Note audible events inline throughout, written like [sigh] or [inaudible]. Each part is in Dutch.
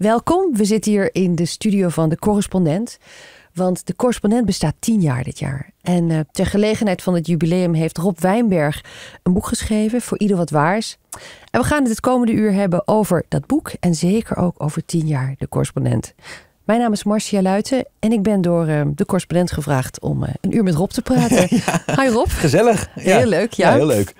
Welkom. We zitten hier in de studio van de correspondent. Want de correspondent bestaat tien jaar dit jaar. En eh, ter gelegenheid van het jubileum heeft Rob Wijnberg een boek geschreven voor ieder wat waars. En we gaan het het komende uur hebben over dat boek en zeker ook over tien jaar de correspondent. Mijn naam is Marcia Luiten en ik ben door eh, de correspondent gevraagd om eh, een uur met Rob te praten. [laughs] Hi Rob. Gezellig. Heel leuk. ja, heel leuk.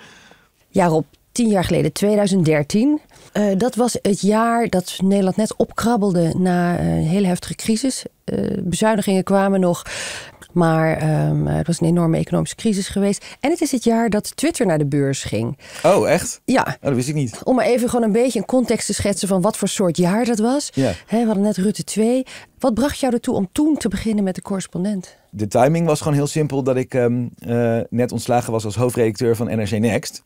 Ja, Rob, tien jaar geleden, 2013. Eh, dat was het jaar dat Nederland net opkrabbelde na een hele heftige crisis. Uh, bezuinigingen kwamen nog. Maar ehm, het was een enorme economische crisis geweest. En het is het jaar dat Twitter naar de beurs ging. Oh, echt? Ja. Oh, dat wist ik niet. Om maar even gewoon een beetje een context te schetsen van wat voor soort jaar dat was. Ja. we hadden net Rutte 2. Wat bracht jou ertoe om toen te beginnen met de correspondent? De timing was gewoon heel simpel dat ik ehm, eh, net ontslagen was als hoofdredacteur van NRC Next.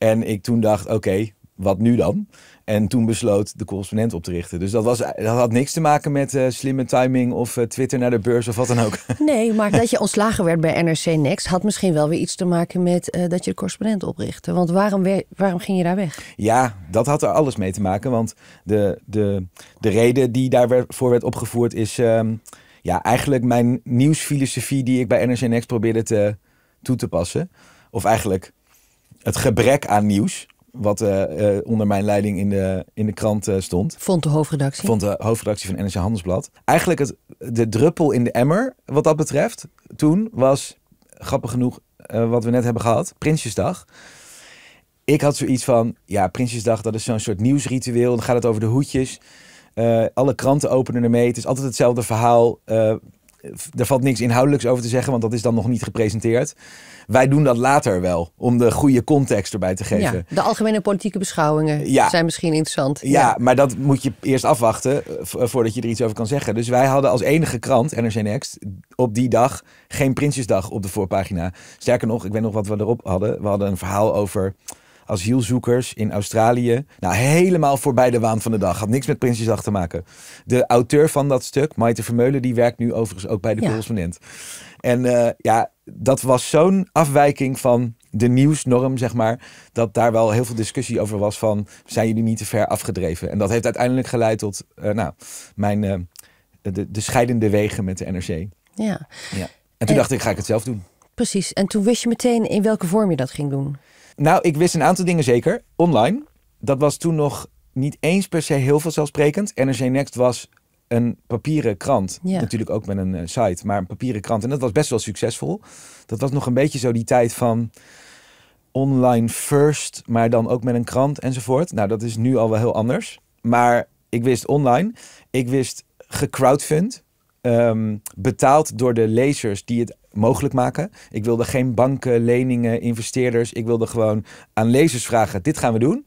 En ik toen dacht, oké, wat nu dan? En toen besloot de correspondent op te richten. Dus dat, was, dat had niks te maken met uh, slimme timing of eh, Twitter naar de beurs of wat dan ook. [laughs] Nee, maar dat je ontslagen werd bij NRC Next had misschien wel weer iets te maken met eh, dat je de correspondent oprichtte. Want waarom, waarom ging je daar weg? Ja, dat had er alles mee te maken. Want de, de, de reden die daarvoor werd opgevoerd is ehm, ja, eigenlijk mijn nieuwsfilosofie die ik bij NRC Next probeerde te, toe te passen. Of eigenlijk het gebrek aan nieuws. Wat eh, eh, onder mijn leiding in de, in de krant eh, stond. Vond de hoofdredactie? Vond de hoofdredactie van NRC Handelsblad. Eigenlijk het, de druppel in de emmer, wat dat betreft, toen was, grappig genoeg, wat we net hebben gehad, Prinsjesdag. Ik had zoiets van, ja, Prinsjesdag, dat is zo'n soort nieuwsritueel. Dan gaat het over de hoedjes. alle kranten openen ermee. Het is altijd hetzelfde verhaal er valt niks inhoudelijks over te zeggen, want dat is dan nog niet gepresenteerd. Wij doen dat later wel, om de goede context erbij te geven. Ja, de algemene politieke beschouwingen zijn misschien interessant. Ja, ja, maar dat moet je eerst afwachten eh, eh, voordat je er iets over kan zeggen. Dus wij hadden als enige krant, NRC Next, op die dag geen Prinsjesdag op de voorpagina. Sterker nog, ik weet nog wat we erop hadden. We hadden een verhaal over asielzoekers in Australië. Nou, helemaal voorbij de waan van de dag. Had niks met Prinsjesdag te maken. De auteur van dat stuk, Maite Vermeulen, die werkt nu overigens ook bij de ja. correspondent. En eh, ja, dat was zo'n afwijking van de nieuwsnorm, zeg maar, dat daar wel heel veel discussie over was van, zijn jullie niet te ver afgedreven? En dat heeft uiteindelijk geleid tot, eh, nou, mijn, eh, de, de, scheidende wegen met de NRC. Ja. ja. En toen dacht ik, ga ik het zelf doen. Precies. En toen wist je meteen in welke vorm je dat ging doen. Nou, ik wist een aantal dingen zeker. Online. Dat was toen nog niet eens per se heel vanzelfsprekend. NRC Next was een papieren krant. Natuurlijk ook met een eh, site, maar een papieren krant. En dat was best wel succesvol. Dat was nog een beetje zo die tijd van online first, maar dan ook met een krant enzovoort. Nou, dat is nu al wel heel anders. Maar ik wist online. Ik wist gecrowdfund. Ehm, betaald door de lezers die het mogelijk maken. Ik wilde geen banken, leningen, investeerders. Ik wilde gewoon aan lezers vragen: dit gaan we doen.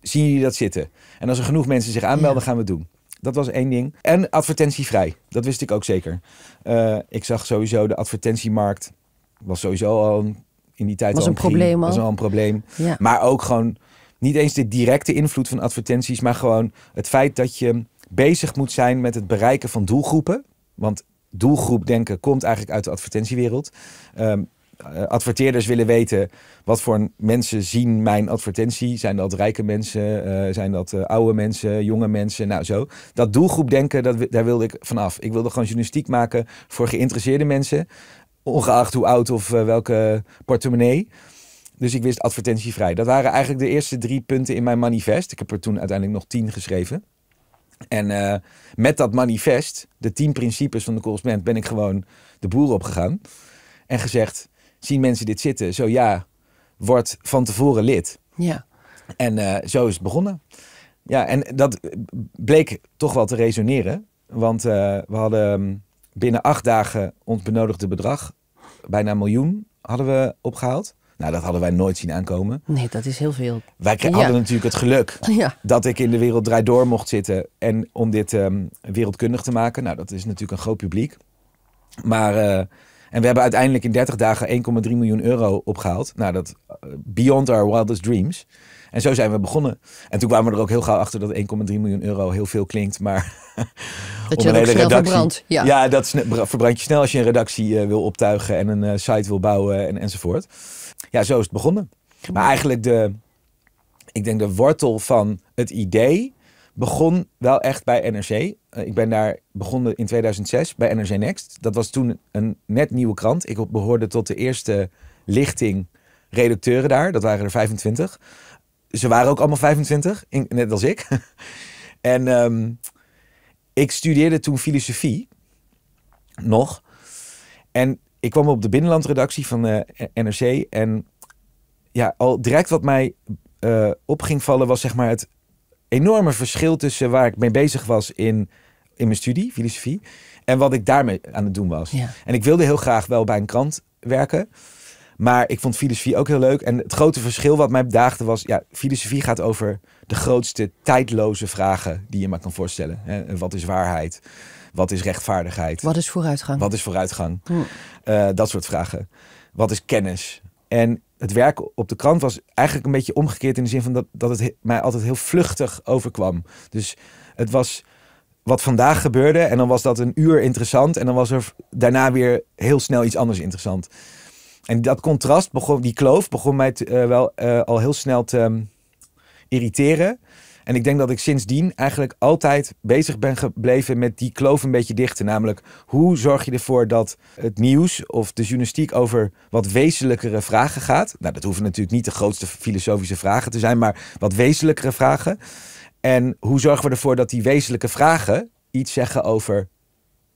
Zien jullie dat zitten? En als er genoeg mensen zich aanmelden, gaan we het doen. Dat was één ding. En advertentievrij. Dat wist ik ook zeker. Eh, ik zag sowieso de advertentiemarkt. Was sowieso al in die tijd was al een, probleem. Was al een probleem. Ja. Maar ook gewoon niet eens de directe invloed van advertenties, maar gewoon het feit dat je bezig moet zijn met het bereiken van doelgroepen. Want doelgroep denken komt eigenlijk uit de advertentiewereld. Ehm, eh, adverteerders willen weten wat voor mensen zien mijn advertentie. Zijn dat rijke mensen? Eh, zijn dat eh, oude mensen? Jonge mensen? Nou, zo. Dat doelgroepdenken, dat, daar wilde ik vanaf. Ik wilde gewoon journalistiek maken voor geïnteresseerde mensen. Ongeacht hoe oud of welke portemonnee. Dus ik wist advertentievrij. Dat waren eigenlijk de eerste drie punten in mijn manifest. Ik heb er toen uiteindelijk nog tien geschreven. En eh, met dat manifest, de tien principes van de correspondent, ben ik gewoon de boer opgegaan. En gezegd, zien mensen dit zitten? Zo ja, word van tevoren lid. Ja. En eh, zo is het begonnen. Ja, en dat bleek toch wel te resoneren. Want eh, we hadden ehm, binnen acht dagen ons benodigde bedrag, bijna een miljoen, hadden we opgehaald. Nou, dat hadden wij nooit zien aankomen. Nee, dat is heel veel. Wij hadden natuurlijk het geluk dat ik in de wereld draai door mocht zitten. En om dit ehm, wereldkundig te maken. Nou, dat is natuurlijk een groot publiek. Maar, eh, en we hebben uiteindelijk in 30 dagen 1,3 miljoen euro opgehaald. Nou, dat eh, beyond our wildest dreams. En zo zijn we begonnen. En toen kwamen we er ook heel gauw achter dat 1,3 miljoen euro heel veel klinkt, maar... [laughs] Dat je een hele redactie, verbrandt. Ja, dat verbrand je snel als je een redactie eh, wil optuigen en een site wil bouwen en, enzovoort ja, zo is het begonnen. Maar eigenlijk de, ik denk de wortel van het idee begon wel echt bij NRC. Eh, ik ben daar begonnen in 2006 bij NRC Next. Dat was toen een net nieuwe krant. Ik behoorde tot de eerste lichting redacteuren daar. Dat waren er 25. Ze waren ook allemaal 25, net als ik. [laughs] en ehm, ik studeerde toen filosofie. Nog. En ik kwam op de binnenlandredactie van de eh, NRC. En ja, al direct wat mij uh, op ging vallen was zeg maar het enorme verschil tussen waar ik mee bezig was in, in mijn studie, filosofie. En wat ik daarmee aan het doen was. En ik wilde heel graag wel bij een krant werken. Maar ik vond filosofie ook heel leuk. En het grote verschil wat mij bedaagde was... Ja, filosofie gaat over de grootste tijdloze vragen die je maar kan voorstellen. Hè? Wat is waarheid? Wat is rechtvaardigheid? Wat is vooruitgang? Wat is vooruitgang? Hm. Eh, dat soort vragen. Wat is kennis? En het werk op de krant was eigenlijk een beetje omgekeerd in de zin van dat, dat het mij altijd heel vluchtig overkwam. Dus het was wat vandaag gebeurde en dan was dat een uur interessant en dan was er daarna weer heel snel iets anders interessant. En dat contrast, begon, die kloof, begon mij eh, wel eh, al heel snel te ehm, irriteren. En ik denk dat ik sindsdien eigenlijk altijd bezig ben gebleven met die kloof een beetje dichten. Namelijk, hoe zorg je ervoor dat het nieuws of de journalistiek over wat wezenlijkere vragen gaat? Nou, dat hoeven natuurlijk niet de grootste filosofische vragen te zijn, maar wat wezenlijkere vragen. En hoe zorgen we ervoor dat die wezenlijke vragen iets zeggen over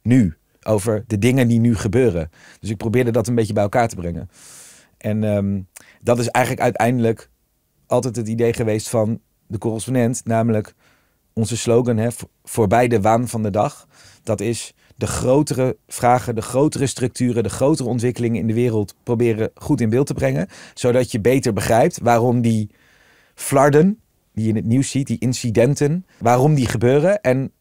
nu? Over de dingen die nu gebeuren. Dus ik probeerde dat een beetje bij elkaar te brengen. En ehm, dat is eigenlijk uiteindelijk altijd het idee geweest van de correspondent, namelijk onze slogan hè, voorbij de waan van de dag. Dat is de grotere vragen, de grotere structuren, de grotere ontwikkelingen in de wereld proberen goed in beeld te brengen. Zodat je beter begrijpt waarom die flarden die je in het nieuws ziet, die incidenten, waarom die gebeuren en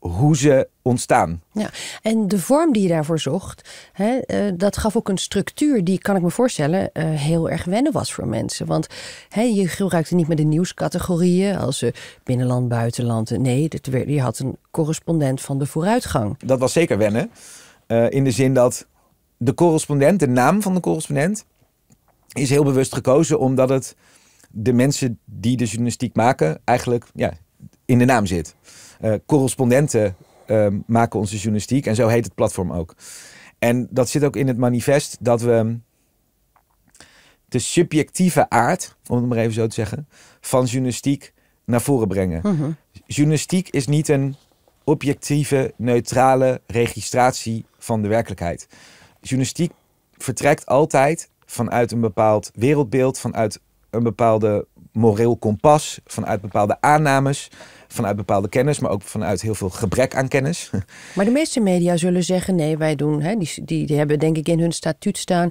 hoe ze ontstaan. Ja, en de vorm die je daarvoor zocht, hè, eh, dat gaf ook een structuur die, kan ik me voorstellen, eh, heel erg wennen was voor mensen. Want hè, je gebruikte niet meer de nieuwscategorieën als eh, binnenland, buitenland. Nee, werd, je had een correspondent van de vooruitgang. Dat was zeker wennen. in de zin dat de correspondent, de naam van de correspondent, is heel bewust gekozen omdat het de mensen die de journalistiek maken eigenlijk ja, in de naam zit. Eh, correspondenten ehm, maken onze journalistiek. En zo heet het platform ook. En dat zit ook in het manifest dat we de subjectieve aard, om het maar even zo te zeggen, van journalistiek naar voren brengen. Mhm. Journalistiek is niet een objectieve, neutrale registratie van de werkelijkheid. Journalistiek vertrekt altijd vanuit een bepaald wereldbeeld, vanuit een bepaalde moreel kompas, vanuit bepaalde aannames vanuit bepaalde kennis, maar ook vanuit heel veel gebrek aan kennis. Maar de meeste media zullen zeggen: nee, wij doen, hè, die, die, die hebben denk ik in hun statuut staan.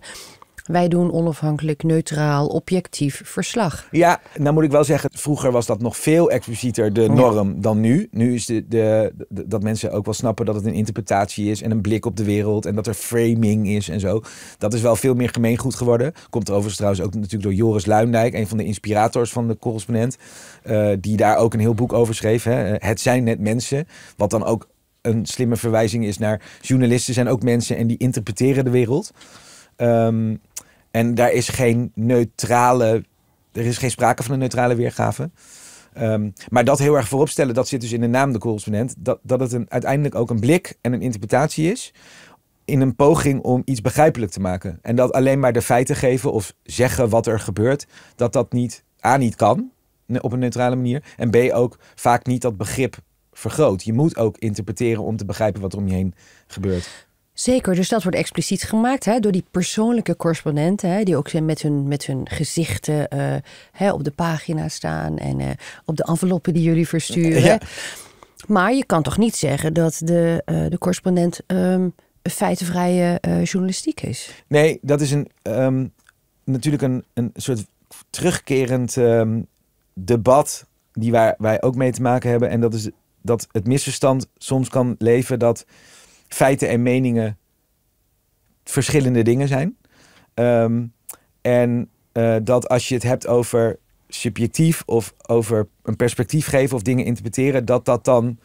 Wij doen onafhankelijk, neutraal, objectief verslag. Ja, nou moet ik wel zeggen, vroeger was dat nog veel explicieter de norm dan nu. Nu is de, de, dat mensen ook wel snappen dat het een interpretatie is en een blik op de wereld en dat er framing is en zo. Dat is wel veel meer gemeengoed geworden. Komt er overigens trouwens ook natuurlijk door Joris Luindijk, een van de inspirators van de correspondent, eh, die daar ook een heel boek over schreef. Hè? Eh, het zijn net mensen, wat dan ook een slimme verwijzing is naar journalisten zijn ook mensen en die interpreteren de wereld. Ehm, en daar is geen neutrale, er is geen sprake van een neutrale weergave. Ehm, maar dat heel erg vooropstellen, dat zit dus in de naam de correspondent, dat, dat het een, uiteindelijk ook een blik en een interpretatie is in een poging om iets begrijpelijk te maken. En dat alleen maar de feiten geven of zeggen wat er gebeurt, dat dat niet A niet kan op een neutrale manier en B ook vaak niet dat begrip vergroot. Je moet ook interpreteren om te begrijpen wat er om je heen gebeurt. Zeker, dus dat wordt expliciet gemaakt hè, door die persoonlijke correspondenten, hè, die ook zijn met hun, met hun gezichten eh, hè, op de pagina staan en eh, op de enveloppen die jullie versturen. Maar je kan toch niet zeggen dat de, eh, de correspondent um, feitenvrije journalistiek is? Nee, dat is een, ehm, natuurlijk een, een soort terugkerend ehm, debat die wij, wij ook mee te maken hebben. En dat is dat het misverstand soms kan leven dat feiten en meningen verschillende dingen zijn. Ehm, en eh, dat als je het hebt over subjectief of over een perspectief geven of dingen interpreteren, dat dat dan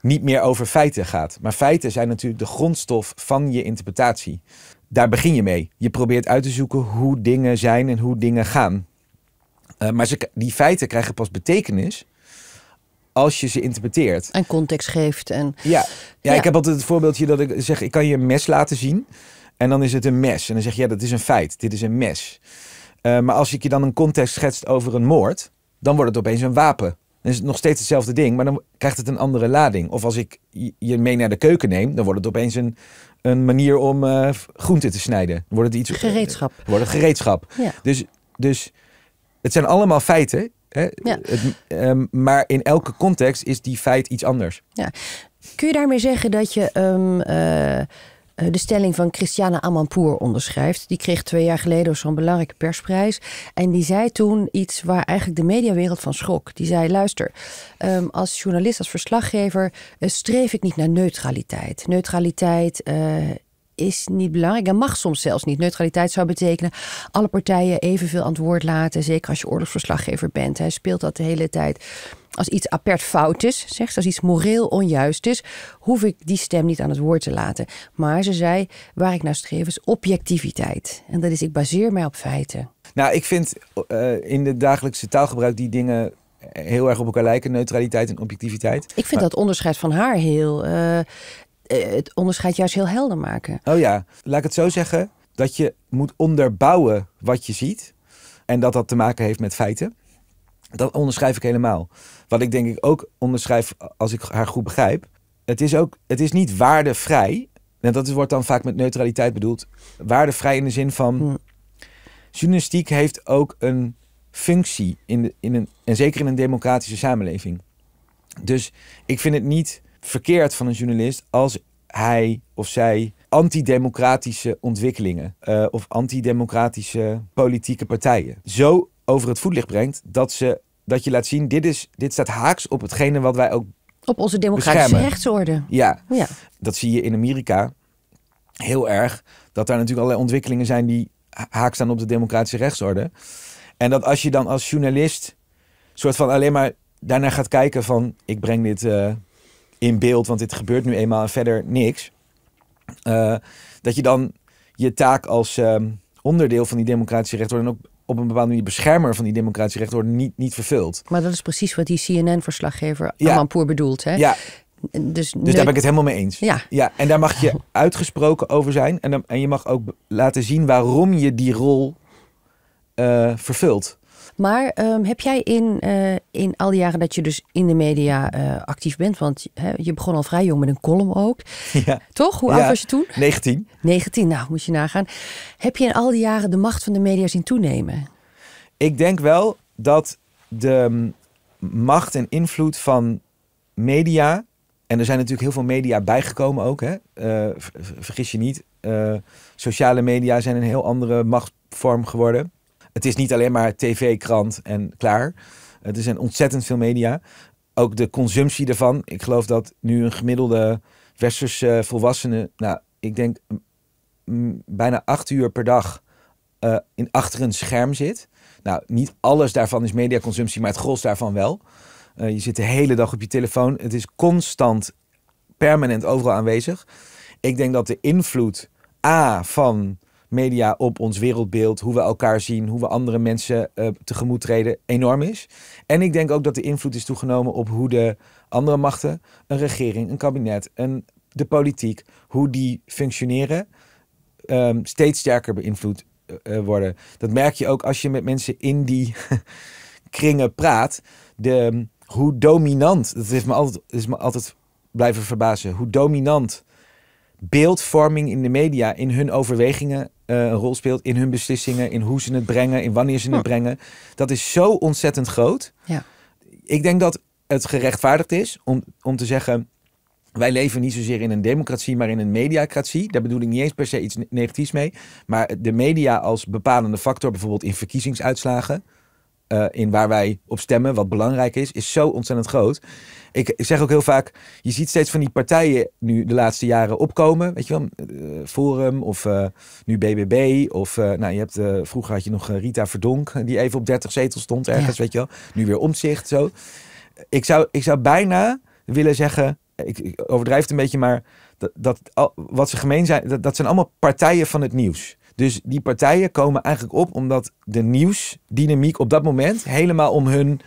niet meer over feiten gaat. Maar feiten zijn natuurlijk de grondstof van je interpretatie. Daar begin je mee. Je probeert uit te zoeken hoe dingen zijn en hoe dingen gaan. Eh, maar die feiten krijgen pas betekenis als je ze interpreteert. En context geeft. En... Ja. ja, ik heb altijd het voorbeeldje dat ik zeg, ik kan je een mes laten zien. En dan is het een mes. En dan zeg je, ja, dat is een feit. Dit is een mes. Eh, maar als ik je dan een context schetst over een moord, dan wordt het opeens een wapen. Dan is het nog steeds hetzelfde ding, maar dan krijgt het een andere lading. Of als ik je mee naar de keuken neem, dan wordt het opeens een, een manier om uh, groenten te snijden. wordt het iets. Gereedschap. wordt het gereedschap. Ja. Dus, dus het zijn allemaal feiten Ehm, maar in elke context is die feit iets anders. Ja. Kun je daarmee zeggen dat je ehm, eh, eh, de stelling van Christiane Amanpour onderschrijft? Die kreeg twee jaar geleden zo'n belangrijke persprijs. En die zei toen iets waar eigenlijk de mediawereld van schrok. Die zei: luister, ehm, als journalist, als verslaggever, eh, streef ik niet naar neutraliteit. Neutraliteit. Uh, is niet belangrijk en mag soms zelfs niet. Neutraliteit zou betekenen alle partijen evenveel antwoord laten. Zeker als je oorlogsverslaggever bent. Hij speelt dat de hele tijd. Als iets apert fout is, zegt als iets moreel onjuist is, hoef ik die stem niet aan het woord te laten. Maar ze zei, waar ik naar streef is objectiviteit. En dat is, ik baseer mij op feiten. Nou, ik vind eh, in de dagelijkse taalgebruik die dingen heel erg op elkaar lijken, neutraliteit en objectiviteit. Ik vind dat onderscheid van haar heel. Eh, eh, het onderscheid juist heel helder maken. Oh ja, laat ik het zo zeggen. Dat je moet onderbouwen wat je ziet. En dat dat te maken heeft met feiten. Dat onderschrijf ik helemaal. Wat ik denk ik ook onderschrijf als ik haar goed begrijp. Het is, ook, het is niet waardevrij. En dat wordt dan vaak met neutraliteit bedoeld. Waardevrij in de zin van... Hm. Journalistiek heeft ook een functie. In in een, en zeker in een democratische samenleving. Dus ik vind het niet verkeerd van een journalist als hij of zij antidemocratische ontwikkelingen uh, of antidemocratische politieke partijen zo over het voetlicht brengt dat, ze, dat je laat zien, dit, is, dit staat haaks op hetgene wat wij ook. Op onze democratische rechtsorde. Ja. ja, dat zie je in Amerika heel erg. Dat daar natuurlijk allerlei ontwikkelingen zijn die haaks staan op de democratische rechtsorde. En dat als je dan als journalist soort van alleen maar daarna gaat kijken van ik breng dit. Eh, in beeld, want dit gebeurt nu eenmaal en verder niks. Eh, dat je dan je taak als ehm, onderdeel van die democratische rechtsorde en ook op een bepaalde manier beschermer van die democratische rechtsorde niet, niet vervult. Maar dat is precies wat die CNN-verslaggever ja. Amanpour bedoelt. Hè? Ja. Dus, dus, daar ben ik het helemaal mee eens. Ja. ja. En daar mag je [laughs] uitgesproken over zijn. En, en je mag ook laten zien waarom je die rol eh, vervult. Maar ehm, heb jij in, eh, in al die jaren dat je dus in de media eh, actief bent, want hè, je begon al vrij jong met een column ook. [laughs] Ja. Toch? Hoe oud was je toen? 19. 19, nou moet je nagaan. Heb je in al die jaren de macht van de media zien toenemen? Ik denk wel dat de macht en invloed van media. En er zijn natuurlijk heel veel media bijgekomen ook. Hè? Eh, vergis je niet. sociale media zijn een heel andere machtsvorm geworden. Het is niet alleen maar tv, krant en klaar. Er zijn ontzettend veel media. Ook de consumptie daarvan. Ik geloof dat nu een gemiddelde westerse eh, volwassene, nou, ik denk mm, mm, bijna acht uur per dag eh, in achter een scherm zit. Nou, niet alles daarvan is mediaconsumptie, maar het gros daarvan wel. Eh, je zit de hele dag op je telefoon. Het is constant, permanent overal aanwezig. Ik denk dat de invloed A van media op ons wereldbeeld, hoe we elkaar zien, hoe we andere mensen uh, tegemoet treden, enorm is. En ik denk ook dat de invloed is toegenomen op hoe de andere machten, een regering, een kabinet, een, de politiek, hoe die functioneren, ehm, steeds sterker beïnvloed eh, eh, worden. Dat merk je ook als je met mensen in die [laughs] kringen praat. De, hoe dominant, dat me altijd, is me altijd blijven verbazen, hoe dominant beeldvorming in de media in hun overwegingen uh, een rol speelt, in hun beslissingen, in hoe ze het brengen, in wanneer ze het hm. brengen. Dat is zo ontzettend groot. Ja. Ik denk dat het gerechtvaardigd is om, om te zeggen. Wij leven niet zozeer in een democratie, maar in een mediacratie. Daar bedoel ik niet eens per se iets negatiefs mee. Maar de media als bepalende factor, bijvoorbeeld in verkiezingsuitslagen, eh, in waar wij op stemmen, wat belangrijk is, is zo ontzettend groot. Ik, ik, zeg ook heel vaak, je ziet steeds van die partijen nu de laatste jaren opkomen. Weet je wel, eh, Forum of eh, nu BBB. Of nou, je hebt, vroeger had je nog Rita Verdonk, die even op 30 zetels stond ergens, weet je wel. Nu weer omzicht, zo. Ik zou, ik zou bijna willen zeggen, ik, overdrijf het een beetje, maar dat, dat, wat ze gemeen zijn, dat, dat zijn allemaal partijen van het nieuws. Dus die partijen komen eigenlijk op omdat de nieuwsdynamiek op dat moment helemaal om hun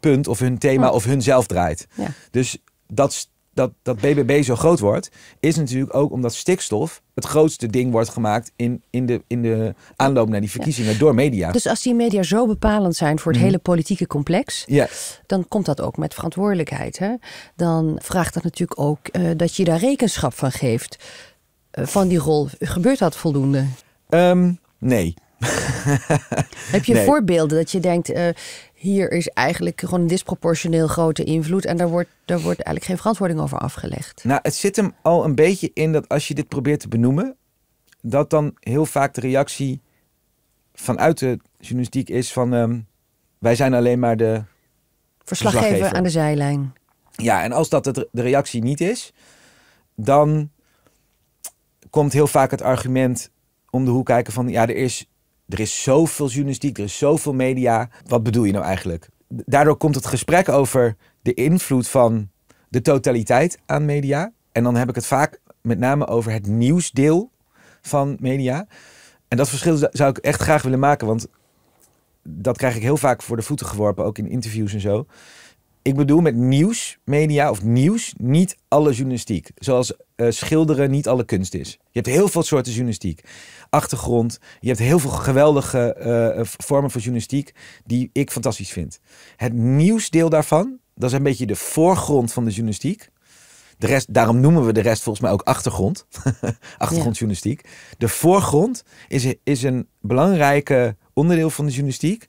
punt of hun thema of hun zelf draait. Ja. Dus dat, dat, dat BBB zo groot wordt, is natuurlijk ook omdat stikstof het grootste ding wordt gemaakt in, in, de, in de aanloop naar die verkiezingen door media. Dus als die media zo bepalend zijn voor het mhm. hele politieke complex, dan komt dat ook met verantwoordelijkheid. Hè? Dan vraagt dat natuurlijk ook eh, dat je daar rekenschap van geeft. Eh, van die rol. Gebeurt dat voldoende? Ehm, nee. [laughs] Heb je voorbeelden dat je denkt, eh, hier is eigenlijk gewoon een disproportioneel grote invloed en daar wordt, daar wordt eigenlijk geen verantwoording over afgelegd? Nou, het zit hem al een beetje in dat als je dit probeert te benoemen, dat dan heel vaak de reactie vanuit de journalistiek is van ehm, wij zijn alleen maar de verslaggever, verslaggever, aan de zijlijn. Ja, en als dat de reactie niet is, dan komt heel vaak het argument om de hoek kijken van ja, er is, er is zoveel journalistiek, er is zoveel media. Wat bedoel je nou eigenlijk? Daardoor komt het gesprek over de invloed van de totaliteit aan media. En dan heb ik het vaak met name over het nieuwsdeel van media. En dat verschil zou ik echt graag willen maken, want dat krijg ik heel vaak voor de voeten geworpen, ook in interviews en zo. Ik bedoel met nieuwsmedia of nieuws niet alle journalistiek. Zoals eh, schilderen niet alle kunst is. Je hebt heel veel soorten journalistiek achtergrond. Je hebt heel veel geweldige eh, eh, vormen van journalistiek die ik fantastisch vind. Het nieuwsdeel daarvan, dat is een beetje de voorgrond van de journalistiek. De rest, daarom noemen we de rest volgens mij ook achtergrond. [laughs] Achtergrondjournalistiek. De voorgrond is, is een belangrijk onderdeel van de journalistiek.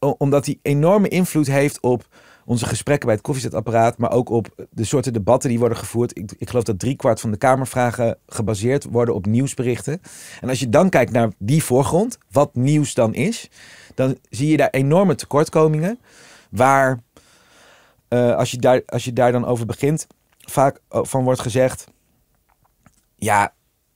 Omdat die enorme invloed heeft op onze gesprekken bij het koffiezetapparaat, maar ook op de soorten debatten die worden gevoerd. Ik, ik geloof dat driekwart van de Kamervragen gebaseerd worden op nieuwsberichten. En als je dan kijkt naar die voorgrond, wat nieuws dan is, dan zie je daar enorme tekortkomingen. Waar, eh, als, je daar, als je daar dan over begint, vaak eh, van wordt gezegd: ja,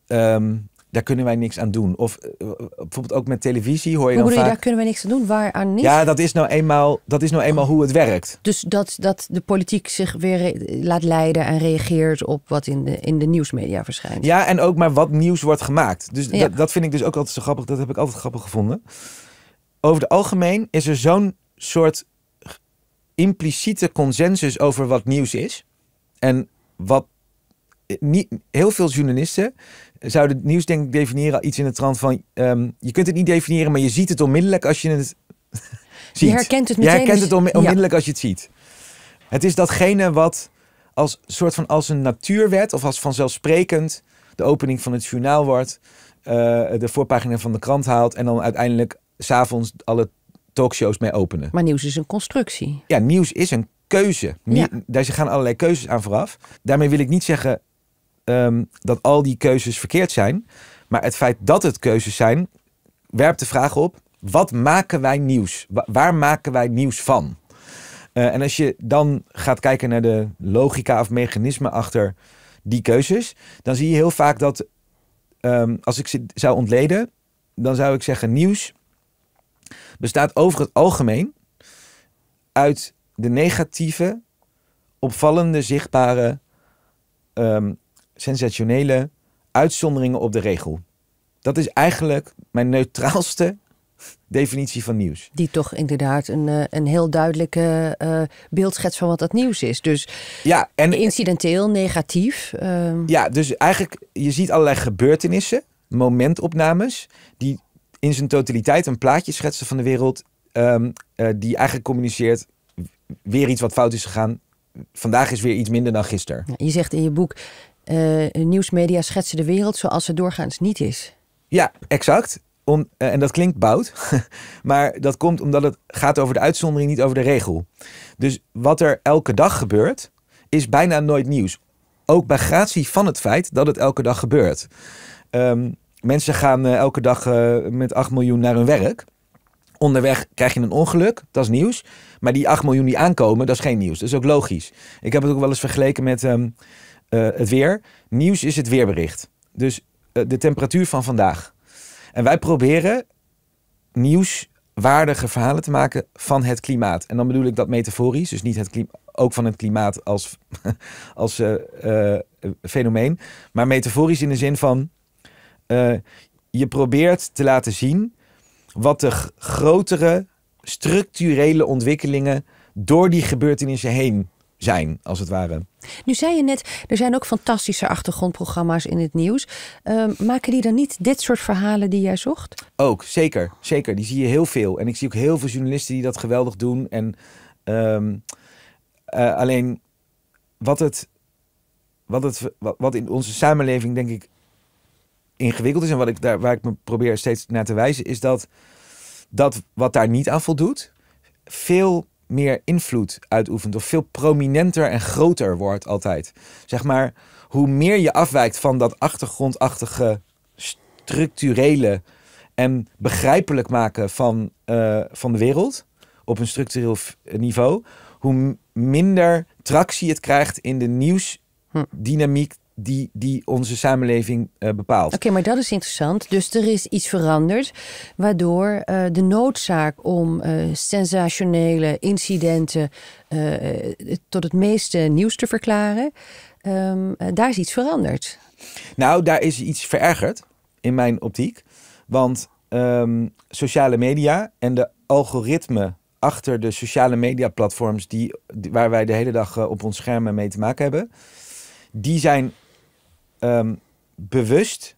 ehm, daar kunnen wij niks aan doen. Of eh, eh, bijvoorbeeld ook met televisie hoor je dan vaak... daar kunnen wij niks aan doen? aan niet? Ja, dat is nou eenmaal, dat is nou eenmaal hoe het werkt. Dus dat, dat de politiek zich weer eh, laat leiden en reageert op wat in de, in de nieuwsmedia verschijnt. Ja, en ook maar wat nieuws wordt gemaakt. Dus dat, dat vind ik dus ook altijd zo grappig. Dat heb ik altijd grappig gevonden. Over het algemeen is er zo'n soort impliciete consensus over wat nieuws is. En wat... Niet, heel veel journalisten zou het nieuws denk ik definiëren iets in de trant van... Ehm, je kunt het niet definiëren, maar je ziet het onmiddellijk als je het [laughs] ziet. Je herkent het meteen. Je herkent het onmiddellijk als je het ziet. Het is datgene wat als soort van als een natuurwet of als vanzelfsprekend de opening van het journaal wordt, eh, de voorpagina van de krant haalt en dan uiteindelijk s'avonds alle talkshows mee openen. Maar nieuws is een constructie. Ja, nieuws is een keuze. ja. Daar gaan allerlei keuzes aan vooraf. Daarmee wil ik niet zeggen Ehm, dat al die keuzes verkeerd zijn. Maar het feit dat het keuzes zijn, werpt de vraag op: wat maken wij nieuws? Waar maken wij nieuws van? Eh, en als je dan gaat kijken naar de logica of mechanismen achter die keuzes, dan zie je heel vaak dat ehm, als ik ze zou ontleden, dan zou ik zeggen: nieuws bestaat over het algemeen uit de negatieve, opvallende, zichtbare ehm, sensationele uitzonderingen op de regel. Dat is eigenlijk mijn neutraalste [laughs] definitie van nieuws. Die toch inderdaad een, eh, een heel duidelijke uh, eh, beeld schets van wat dat nieuws is. Dus ja, en, incidenteel, negatief. Ehm. Ja, dus eigenlijk, je ziet allerlei gebeurtenissen, momentopnames, die in zijn totaliteit een plaatje schetsen van de wereld, ehm, eh, die eigenlijk communiceert weer iets wat fout is gegaan. Vandaag is weer iets minder dan gisteren. Je zegt in je boek, eh, eh, nieuwsmedia schetsen de wereld zoals ze doorgaans niet is. Ja, exact. Eh, en dat klinkt bout, [laughs] maar dat komt omdat het gaat over de uitzondering, niet over de regel. Dus wat er elke dag gebeurt, is bijna nooit nieuws. Ook bij gratie van het feit dat het elke dag gebeurt. Ehm, mensen gaan elke dag met 8 miljoen naar hun werk. Onderweg krijg je een ongeluk, dat is nieuws. Maar die 8 miljoen die aankomen, dat is geen nieuws. Dat is ook logisch. Ik heb het ook wel eens vergeleken met. Ehm, eh, het weer. Nieuws is het weerbericht. Dus eh, de temperatuur van vandaag. En wij proberen nieuwswaardige verhalen te maken van het klimaat. En dan bedoel ik dat metaforisch, dus niet het ook van het klimaat als, [laughs] als eh, fenomeen. Maar metaforisch in de zin van je probeert te laten zien wat de grotere structurele ontwikkelingen door die gebeurtenissen heen zijn, als het ware. Nu zei je net, er zijn ook fantastische achtergrondprogramma's in het nieuws. Ehm, maken die dan niet dit soort verhalen die jij zocht? Ook, zeker. Zeker. Die zie je heel veel. En ik zie ook heel veel journalisten die dat geweldig doen. En ehm, eh, alleen wat, het, wat, het, wat in onze samenleving denk ik ingewikkeld is en wat ik daar, waar ik me probeer steeds naar te wijzen, is dat dat wat daar niet aan voldoet, veel meer invloed uitoefent of veel prominenter en groter wordt altijd. Zeg maar, hoe meer je afwijkt van dat achtergrondachtige, structurele en begrijpelijk maken van, eh, van de wereld op een structureel niveau, hoe minder tractie het krijgt in de nieuwsdynamiek die, die onze samenleving eh, bepaalt. Oké, maar dat is interessant. Dus er is iets veranderd, waardoor eh, de noodzaak om eh, sensationele incidenten tot het meeste nieuws te verklaren, ehm, daar is iets veranderd. Nou, daar is iets verergerd in mijn optiek. Want um, sociale media en de algoritme achter de sociale media platforms die, waar wij de hele dag op ons schermen mee te maken hebben, die zijn Ehm, bewust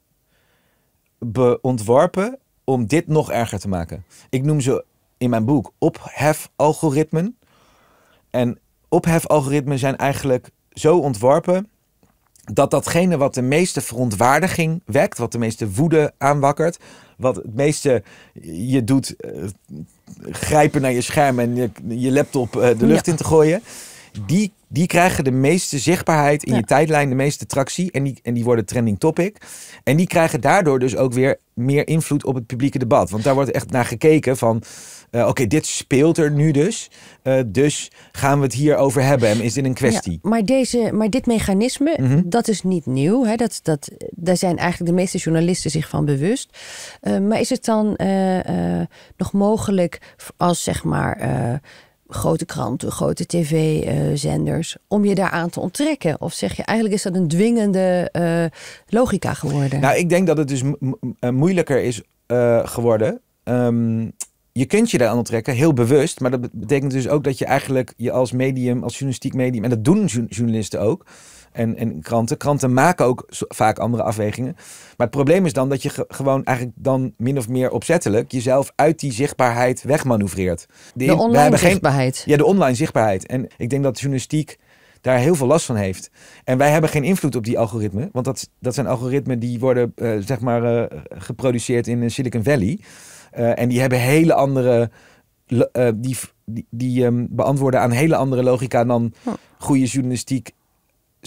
ontworpen om dit nog erger te maken. Ik noem ze in mijn boek ophefalgoritmen. En ophefalgoritmen zijn eigenlijk zo ontworpen dat datgene wat de meeste verontwaardiging wekt, wat de meeste woede aanwakkert, wat het meeste je doet eh, grijpen naar je scherm en je, je laptop eh, de lucht in te gooien, die, die krijgen de meeste zichtbaarheid in je tijdlijn, de meeste tractie. En die, en die worden trending topic. En die krijgen daardoor dus ook weer meer invloed op het publieke debat. Want daar wordt echt naar gekeken van... Eh, oké, dit speelt er nu dus. Eh, dus gaan we het hier over hebben. En is dit een kwestie? Ja, maar, deze, maar dit mechanisme, mhm. dat is niet nieuw. Hè? Dat, dat, daar zijn eigenlijk de meeste journalisten zich van bewust. Eh, maar is het dan nog mogelijk als zeg maar grote kranten, grote tv-zenders, om je daaraan te onttrekken? Of zeg je eigenlijk is dat een dwingende eh, logica geworden? Nou, ik denk dat het dus eh, moeilijker is eh, geworden. Ehm, je kunt je daaraan onttrekken, heel bewust. Maar dat betekent dus ook dat je eigenlijk je als medium, als journalistiek medium, en dat doen journalisten ook, en, en kranten. Kranten maken ook vaak andere afwegingen. Maar het probleem is dan dat je gewoon eigenlijk dan min of meer opzettelijk jezelf uit die zichtbaarheid wegmanoeuvreert. De, online zichtbaarheid. ja, de online zichtbaarheid. En ik denk dat journalistiek daar heel veel last van heeft. En wij hebben geen invloed op die algoritmen. Want dat, dat zijn algoritmen die worden eh, zeg maar, eh, geproduceerd in eh, Silicon Valley. en die hebben hele andere. die die, die ehm, beantwoorden aan hele andere logica dan hm. goede journalistiek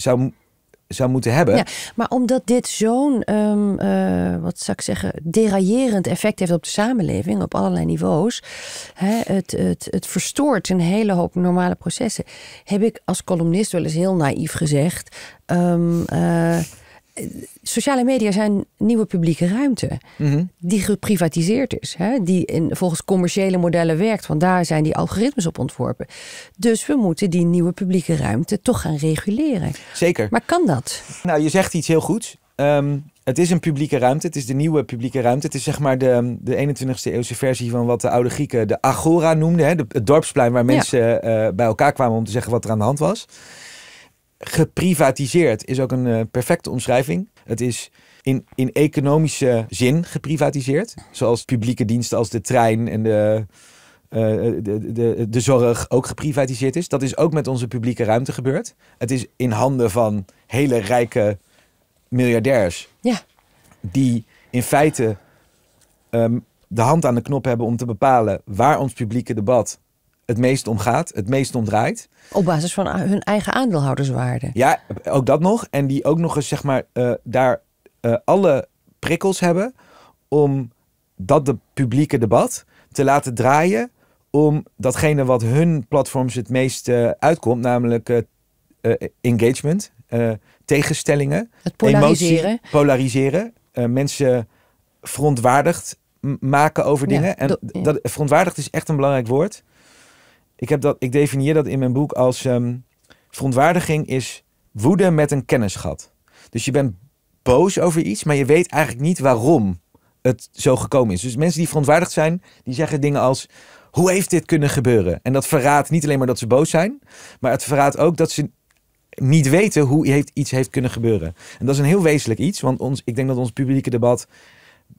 zou, zou moeten hebben. Ja, maar omdat dit zo'n, ehm, eh, wat zou ik zeggen, derailerend effect heeft op de samenleving op allerlei niveaus. Hè, het, het, het verstoort een hele hoop normale processen. Heb ik als columnist wel eens heel naïef gezegd. Ehm, eh, sociale media zijn nieuwe publieke ruimte. Mhm. Die geprivatiseerd is. Hè? Die in, volgens commerciële modellen werkt. Want daar zijn die algoritmes op ontworpen. Dus we moeten die nieuwe publieke ruimte toch gaan reguleren. Zeker. Maar kan dat? Nou, je zegt iets heel goeds. Ehm, het is een publieke ruimte. Het is de nieuwe publieke ruimte. Het is zeg maar de, de 21ste eeuwse versie van wat de oude Grieken de agora noemden. Hè? het dorpsplein waar mensen eh, bij elkaar kwamen om te zeggen wat er aan de hand was geprivatiseerd is ook een eh, perfecte omschrijving. Het is in, in economische zin geprivatiseerd. Zoals publieke diensten als de trein en eh, de, de, de, de zorg ook geprivatiseerd is. Dat is ook met onze publieke ruimte gebeurd. Het is in handen van hele rijke miljardairs. Ja. Die in feite ehm, de hand aan de knop hebben om te bepalen waar ons publieke debat het meest om gaat, het meest omdraait Op basis van hun eigen aandeelhouderswaarde. Ja, ook dat nog. En die ook nog eens, zeg maar, eh, daar eh, alle prikkels hebben om dat de publieke debat te laten draaien om datgene wat hun platforms het meest eh, uitkomt, namelijk engagement, tegenstellingen, het polariseren, polariseren mensen verontwaardigd maken over dingen. en dat, verontwaardigd is echt een belangrijk woord ik, heb dat, ik definieer dat in mijn boek als ehm, verontwaardiging is woede met een kennisgat. Dus je bent boos over iets, maar je weet eigenlijk niet waarom het zo gekomen is. Dus mensen die verontwaardigd zijn, die zeggen dingen als: hoe heeft dit kunnen gebeuren? En dat verraadt niet alleen maar dat ze boos zijn, maar het verraadt ook dat ze niet weten hoe iets heeft kunnen gebeuren. En dat is een heel wezenlijk iets, want ons, ik denk dat ons publieke debat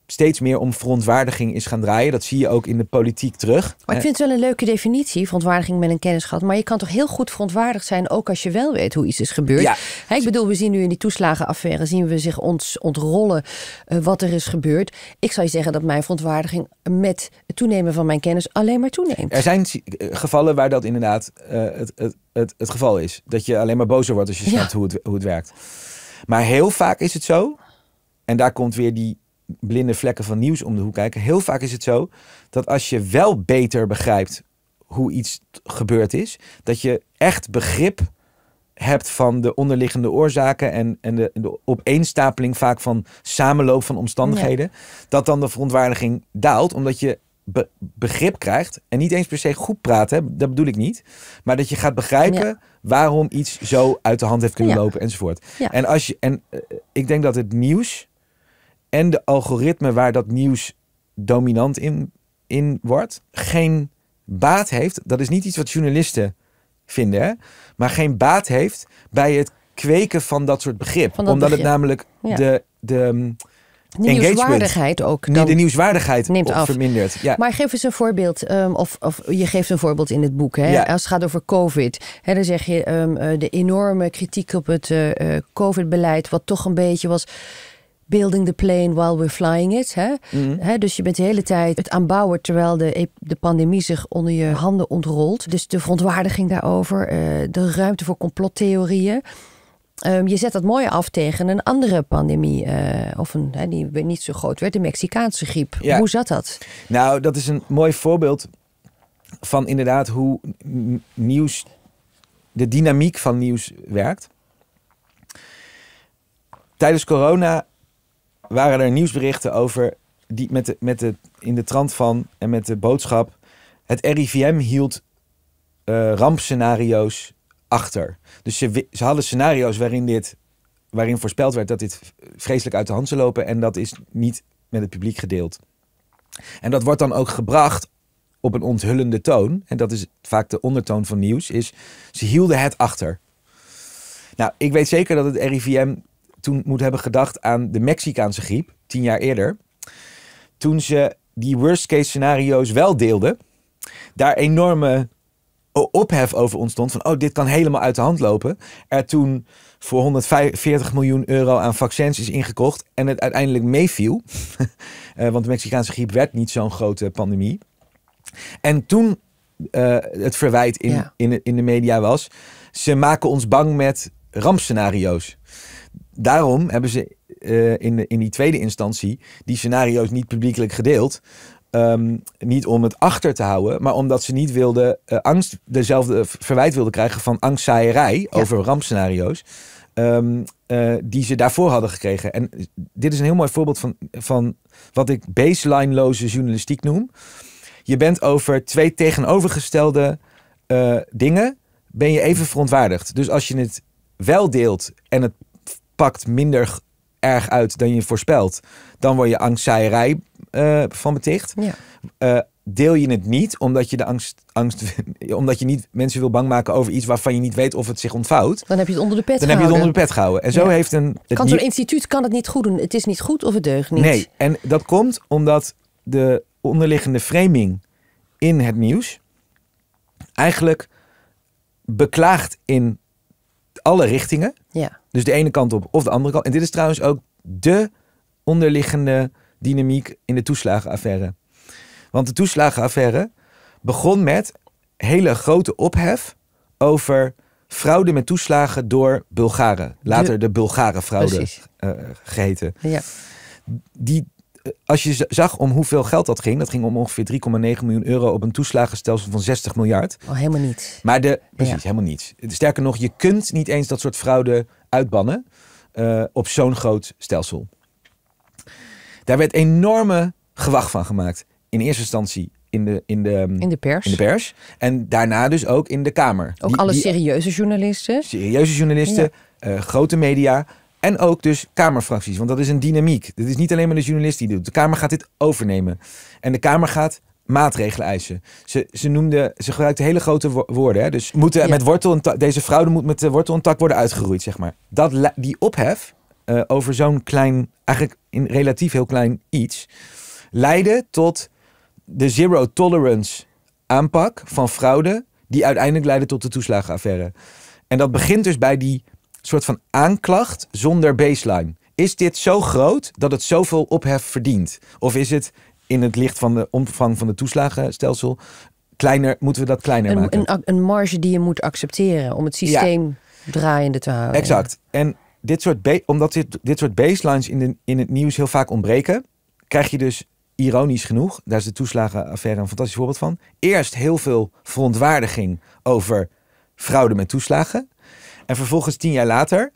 steeds meer om verontwaardiging is gaan draaien. Dat zie je ook in de politiek terug. Maar ik vind het wel een leuke definitie, verontwaardiging met een kennisgat. Maar je kan toch heel goed verontwaardigd zijn, ook als je wel weet hoe iets is gebeurd. ik bedoel, we zien nu in die toeslagenaffaire, zien we zich ons ontrollen eh, wat er is gebeurd. Ik zou je zeggen dat mijn verontwaardiging met het toenemen van mijn kennis alleen maar toeneemt. Er zijn eh, gevallen waar dat inderdaad eh, het, het, het, het, geval is. Dat je alleen maar bozer wordt als je snapt hoe, het, hoe het werkt. Maar heel vaak is het zo, en daar komt weer die blinde vlekken van nieuws om de hoek kijken. Heel vaak is het zo dat als je wel beter begrijpt hoe iets gebeurd is, dat je echt begrip hebt van de onderliggende oorzaken en, en de, opeenstapeling vaak van samenloop van omstandigheden, dat dan de verontwaardiging daalt, omdat je begrip krijgt en niet eens per se goed praten, dat bedoel ik niet, maar dat je gaat begrijpen waarom iets zo uit de hand heeft kunnen lopen enzovoort. En als je en eh, ik denk dat het nieuws en de algoritme waar dat nieuws dominant in, in wordt, geen baat heeft. Dat is niet iets wat journalisten vinden, maar geen baat heeft bij het kweken van dat soort begrip. omdat het namelijk de. de um, de nieuwswaardigheid ook. de nieuwswaardigheid neemt af. vermindert. Maar geef eens een voorbeeld. Um, of, of, je geeft een voorbeeld in het boek. Hè? Als het gaat over COVID. Hè, dan zeg je um, eh, de enorme kritiek op het eh, eh, COVID-beleid. Wat toch een beetje was building the plane while we're flying it. Hè? Mhm. Hè, dus je bent de hele tijd het aanbouwen terwijl de, de pandemie zich onder je handen ontrolt. Dus de verontwaardiging daarover, eh, de ruimte voor complottheorieën. Ehm, je zet dat mooi af tegen een andere pandemie, eh, of een, hè, die niet zo groot werd, de Mexicaanse griep. Hoe zat dat? Nou, dat is een mooi voorbeeld van inderdaad hoe nieuws, de dynamiek van nieuws werkt tijdens corona waren er nieuwsberichten over die met de, met de, in de trant van en met de boodschap. Het RIVM hield eh, rampscenario's achter. Dus ze, ze hadden scenario's waarin, dit, waarin voorspeld werd dat dit vreselijk uit de hand zou lopen. En dat is niet met het publiek gedeeld. En dat wordt dan ook gebracht op een onthullende toon. En dat is vaak de ondertoon van nieuws. Is ze hielden het achter. Nou, ik weet zeker dat het RIVM toen moet hebben gedacht aan de Mexicaanse griep, tien jaar eerder. Toen ze die worst case scenario's wel deelden, daar enorme ophef over ontstond. Van, oh, dit kan helemaal uit de hand lopen. Er toen voor 145 miljoen euro aan vaccins is ingekocht. En het uiteindelijk meeviel. [laughs] Eh, want de Mexicaanse griep werd niet zo'n grote pandemie. En toen eh, het verwijt in, in, in de media was... ze maken ons bang met rampscenario's daarom hebben ze eh, in, in die tweede instantie die scenario's niet publiekelijk gedeeld. Ehm, niet om het achter te houden, maar omdat ze niet wilden eh, angst, dezelfde eh, verwijt wilden krijgen van angstzaaierij over rampscenario's. Ehm, die ze daarvoor hadden gekregen. En dit is een heel mooi voorbeeld van, van wat ik baselineloze journalistiek noem. Je bent over twee tegenovergestelde dingen ben je even verontwaardigd. Dus als je het wel deelt en het pakt minder erg uit dan je voorspelt, dan word je angstzaaierij eh, van beticht. Ja. Eh, deel je het niet omdat je de angst, angst [laughs] omdat je niet mensen wil bang maken over iets waarvan je niet weet of het zich ontvouwt. Dan heb je het onder de pet. Dan gehouden. heb je het onder de pet gehouden. En zo heeft een. Kan zo'n instituut kan het niet goed doen. Het is niet goed of het deugt niet. Nee, en dat komt omdat de onderliggende framing in het nieuws eigenlijk beklaagt in alle richtingen. Ja. Dus de ene kant op of de andere kant. En dit is trouwens ook de onderliggende dynamiek in de toeslagenaffaire. Want de toeslagenaffaire begon met hele grote ophef over fraude met toeslagen door Bulgaren. Later de, de Bulgaren fraude eh, geheten. Ja. Die als je zag om hoeveel geld dat ging, dat ging om ongeveer 3,9 miljoen euro op een toeslagenstelsel van 60 miljard. Oh, helemaal niets. Maar de, precies, helemaal niets. Sterker nog, je kunt niet eens dat soort fraude uitbannen eh, op zo'n groot stelsel. Daar werd enorme gewacht van gemaakt. In eerste instantie in de, in de, mm, in de, pers. In de pers. En daarna dus ook in de Kamer. Ook alle serieuze journalisten. Serieuze journalisten, eh, grote media en ook dus Kamerfracties, want dat is een dynamiek. Dit is niet alleen maar de journalist die doet. De Kamer gaat dit overnemen. En de Kamer gaat maatregelen eisen. Ze, ze, noemde, ze gebruikte hele grote woorden. Hè? Dus moeten met wortel deze fraude moet met eh, wortel en tak worden uitgeroeid, zeg maar. Dat, die ophef eh, over zo'n klein, eigenlijk in relatief heel klein iets, leidde tot de zero tolerance aanpak van fraude, die uiteindelijk leidde tot de toeslagenaffaire. En dat begint dus bij die soort van aanklacht zonder baseline. Is dit zo groot dat het zoveel ophef verdient? Of is het in het licht van de omvang van het toeslagenstelsel kleiner? Moeten we dat kleiner maken? Een, een, marge die je moet accepteren om het systeem draaiende te houden. Exact. En dit soort omdat dit, dit soort baselines in, de, in het nieuws heel vaak ontbreken, krijg je dus ironisch genoeg, daar is de toeslagenaffaire een fantastisch voorbeeld van. Eerst heel veel verontwaardiging over fraude met toeslagen. En vervolgens tien jaar later,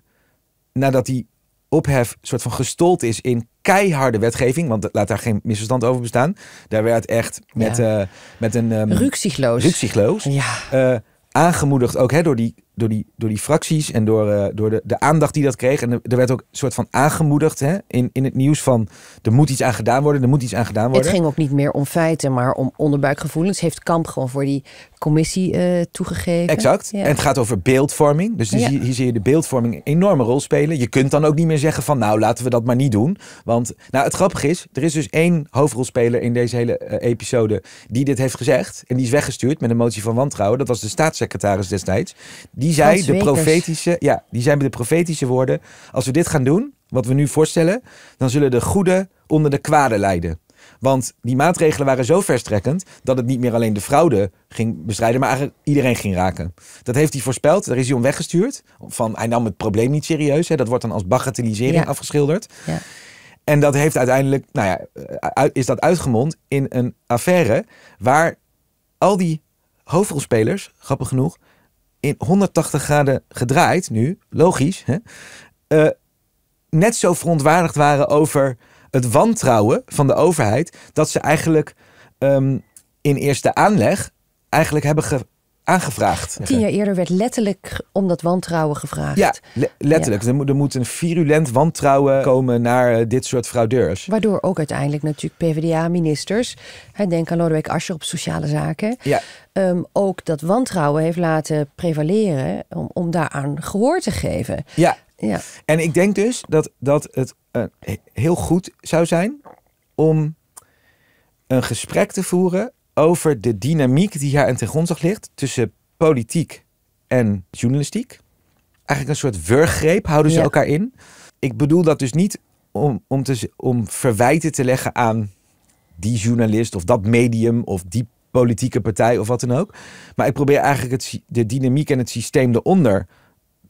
nadat die ophef soort van gestold is in keiharde wetgeving, want laat daar geen misverstand over bestaan. Daar werd echt met, eh, met een... Um, Ruksigloos. Ja. Eh, aangemoedigd ook hè, door die door die, door die fracties en door, eh, door de, de aandacht die dat kreeg. En er werd ook een soort van aangemoedigd hè, in, in het nieuws van er moet iets aan gedaan worden, er moet iets aan gedaan worden. Het ging ook niet meer om feiten, maar om onderbuikgevoelens. Heeft Kamp gewoon voor die commissie eh, toegegeven. Exact. En het gaat over beeldvorming. Dus, dus hier, zie je de beeldvorming een enorme rol spelen. Je kunt dan ook niet meer zeggen van nou laten we dat maar niet doen. Want nou, het grappige is, er is dus één hoofdrolspeler in deze hele eh, episode die dit heeft gezegd. En die is weggestuurd met een motie van wantrouwen. Dat was de staatssecretaris destijds. Die zei de profetische, ja, die zijn de profetische woorden. Als we dit gaan doen, wat we nu voorstellen, dan zullen de goede onder de kwade lijden. Want die maatregelen waren zo verstrekkend dat het niet meer alleen de fraude ging bestrijden, maar eigenlijk iedereen ging raken. Dat heeft hij voorspeld, daar is hij om weggestuurd. Van, hij nam het probleem niet serieus, hè. dat wordt dan als bagatellisering afgeschilderd. Ja. En dat heeft uiteindelijk, nou ja, eh, is dat uitgemond in een affaire waar al die hoofdrolspelers, grappig genoeg, in 180 graden gedraaid nu, logisch, hè? Eh, net zo verontwaardigd waren over het wantrouwen van de overheid, dat ze eigenlijk ehm, in eerste aanleg eigenlijk hebben ge aangevraagd. Tien jaar eerder werd letterlijk om dat wantrouwen gevraagd. Ja, letterlijk. Dus er, moet, een virulent wantrouwen komen naar eh, dit soort fraudeurs. Waardoor ook uiteindelijk natuurlijk PvdA-ministers, denk aan Lodewijk Asscher op sociale zaken, ja. Ehm, ook dat wantrouwen heeft laten prevaleren om, om daaraan gehoor te geven. Ja. ja. En ik denk dus dat, dat het eh, heel goed zou zijn om een gesprek te voeren over de dynamiek die aan ten grondslag ligt tussen politiek en journalistiek. Eigenlijk een soort wurggreep houden ze elkaar in. Ik bedoel dat dus niet om, om, te, om verwijten te leggen aan die journalist of dat medium of die politieke partij of wat dan ook. Maar ik probeer eigenlijk het, de dynamiek en het systeem eronder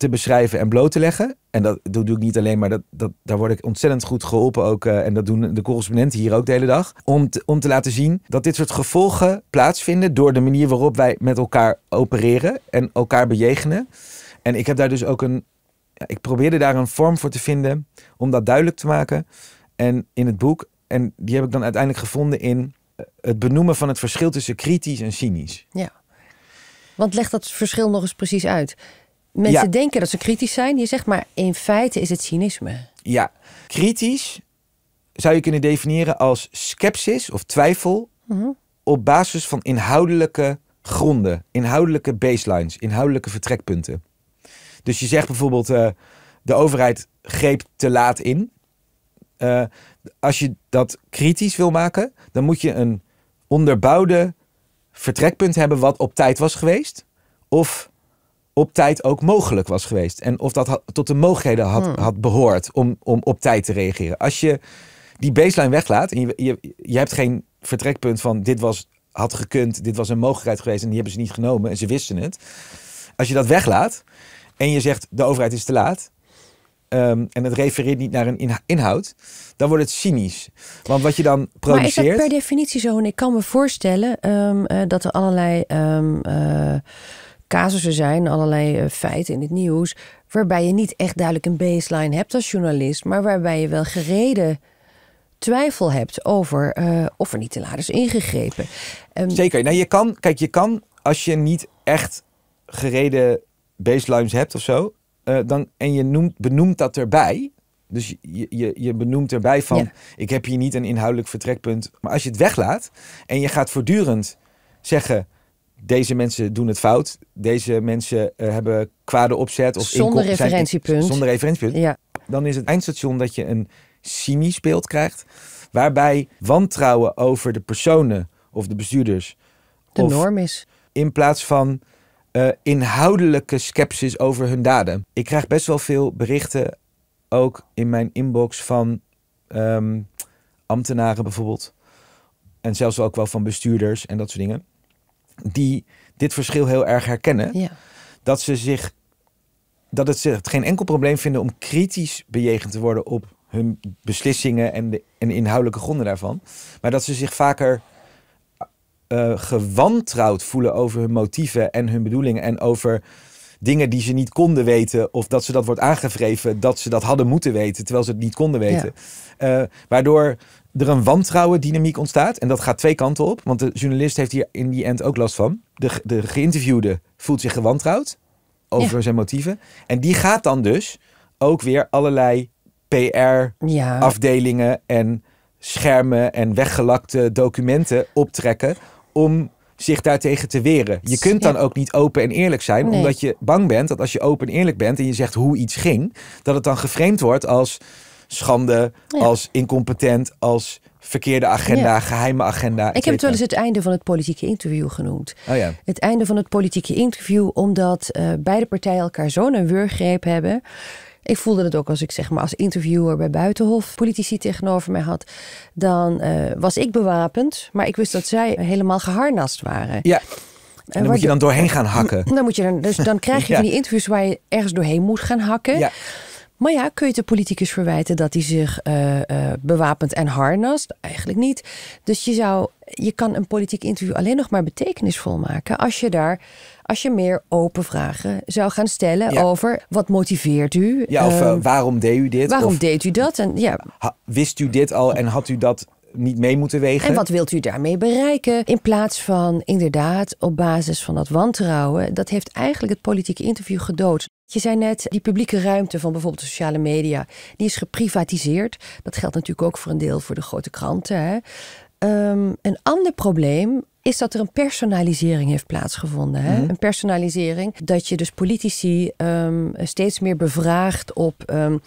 te beschrijven en bloot te leggen. En dat, doe ik niet alleen, maar dat, dat, daar word ik ontzettend goed geholpen ook. Eh, en dat doen de correspondenten hier ook de hele dag. Om te, om te laten zien dat dit soort gevolgen plaatsvinden door de manier waarop wij met elkaar opereren en elkaar bejegenen. En ik heb daar dus ook een. Ja, ik probeerde daar een vorm voor te vinden om dat duidelijk te maken. En in het boek, en die heb ik dan uiteindelijk gevonden in eh, het benoemen van het verschil tussen kritisch en cynisch. Ja. Want leg dat verschil nog eens precies uit. Mensen denken dat ze kritisch zijn. Je zegt maar in feite is het cynisme. Ja, kritisch zou je kunnen definiëren als sceptisch of twijfel mhm. op basis van inhoudelijke gronden, inhoudelijke baselines, inhoudelijke vertrekpunten. Dus je zegt bijvoorbeeld eh, de overheid greep te laat in. Eh, als je dat kritisch wil maken, dan moet je een onderbouwde vertrekpunt hebben wat op tijd was geweest. Of op tijd ook mogelijk was geweest. En of dat tot de mogelijkheden hmm. had, behoord om, om op tijd te reageren. Als je die baseline weglaat en je, je, hebt geen vertrekpunt van dit was, had gekund, dit was een mogelijkheid geweest en die hebben ze niet genomen en ze wisten het. Als je dat weglaat en je zegt de overheid is te laat, ehm, en het refereert niet naar een inhoud, dan wordt het cynisch. Want wat je dan produceert. Maar is dat per definitie zo? En ik kan me voorstellen ehm, eh, dat er allerlei ehm, eh, casussen zijn, allerlei eh, feiten in het nieuws, waarbij je niet echt duidelijk een baseline hebt als journalist, maar waarbij je wel gereden twijfel hebt over eh, of er niet te laat is ingegrepen. Ehm, Zeker. Nou, je kan, kijk, je kan als je niet echt gereden baselines hebt of zo, eh, dan, en je noemt, benoemt dat erbij. Dus je, je, je benoemt erbij van, ik heb hier niet een inhoudelijk vertrekpunt. Maar als je het weglaat en je gaat voortdurend zeggen, deze mensen doen het fout. Deze mensen eh, hebben kwade opzet. Of zonder referentiepunt. zonder referentiepunt. Ja. Dan is het eindstation dat je een cynisch beeld krijgt. Waarbij wantrouwen over de personen of de bestuurders... De norm is. In plaats van eh, inhoudelijke sceptisch over hun daden. Ik krijg best wel veel berichten ook in mijn inbox van ehm, ambtenaren bijvoorbeeld. En zelfs ook wel van bestuurders en dat soort dingen die dit verschil heel erg herkennen. Ja. Dat ze zich dat het ze geen enkel probleem vinden om kritisch bejegend te worden op hun beslissingen en de, en inhoudelijke gronden daarvan. Maar dat ze zich vaker uh, gewantrouwd voelen over hun motieven en hun bedoelingen en over dingen die ze niet konden weten of dat ze dat wordt aangevreven dat ze dat hadden moeten weten terwijl ze het niet konden weten. Eh, waardoor er een wantrouwendynamiek dynamiek ontstaat. En dat gaat twee kanten op. Want de journalist heeft hier in die end ook last van. De, de geïnterviewde voelt zich gewantrouwd over zijn motieven. En die gaat dan dus ook weer allerlei PR-afdelingen en schermen en weggelakte documenten optrekken om zich daartegen te weren. Je kunt dan ook niet open en eerlijk zijn, omdat je bang bent dat als je open en eerlijk bent en je zegt hoe iets ging, dat het dan geframed wordt als schande, als incompetent, als verkeerde agenda, geheime agenda. Ik heb het wel eens het einde van het politieke interview genoemd. Oh ja. Het einde van het politieke interview, omdat eh, beide partijen elkaar zo'n wurggreep hebben. Ik voelde het ook als ik zeg maar als interviewer bij Buitenhof politici tegenover mij had. Dan eh, was ik bewapend, maar ik wist dat zij helemaal geharnast waren. Ja. Eh, en dan moet je dan doorheen gaan hakken. [laughs] Dan, moet je dan, dus dan krijg je [laughs] die interviews waar je ergens doorheen moet gaan hakken. Ja. Maar ja, kun je de politicus verwijten dat hij zich eh, eh, bewapend en harnast? Eigenlijk niet. Dus je, zou, je kan een politiek interview alleen nog maar betekenisvol maken als je daar als je meer open vragen zou gaan stellen over wat motiveert u? Ja, of ehm, eh, waarom deed u dit? Waarom deed u dat? En, ja. Wist u dit al en had u dat niet mee moeten wegen? En wat wilt u daarmee bereiken? In plaats van inderdaad op basis van dat wantrouwen, dat heeft eigenlijk het politieke interview gedood. Je zei net, die publieke ruimte van bijvoorbeeld sociale media, die is geprivatiseerd. Dat geldt natuurlijk ook voor een deel voor de grote kranten. Hè? Ehm, een ander probleem is dat er een personalisering heeft plaatsgevonden. Hè? Mhm. Een personalisering dat je dus politici ehm, steeds meer bevraagt op. Ehm,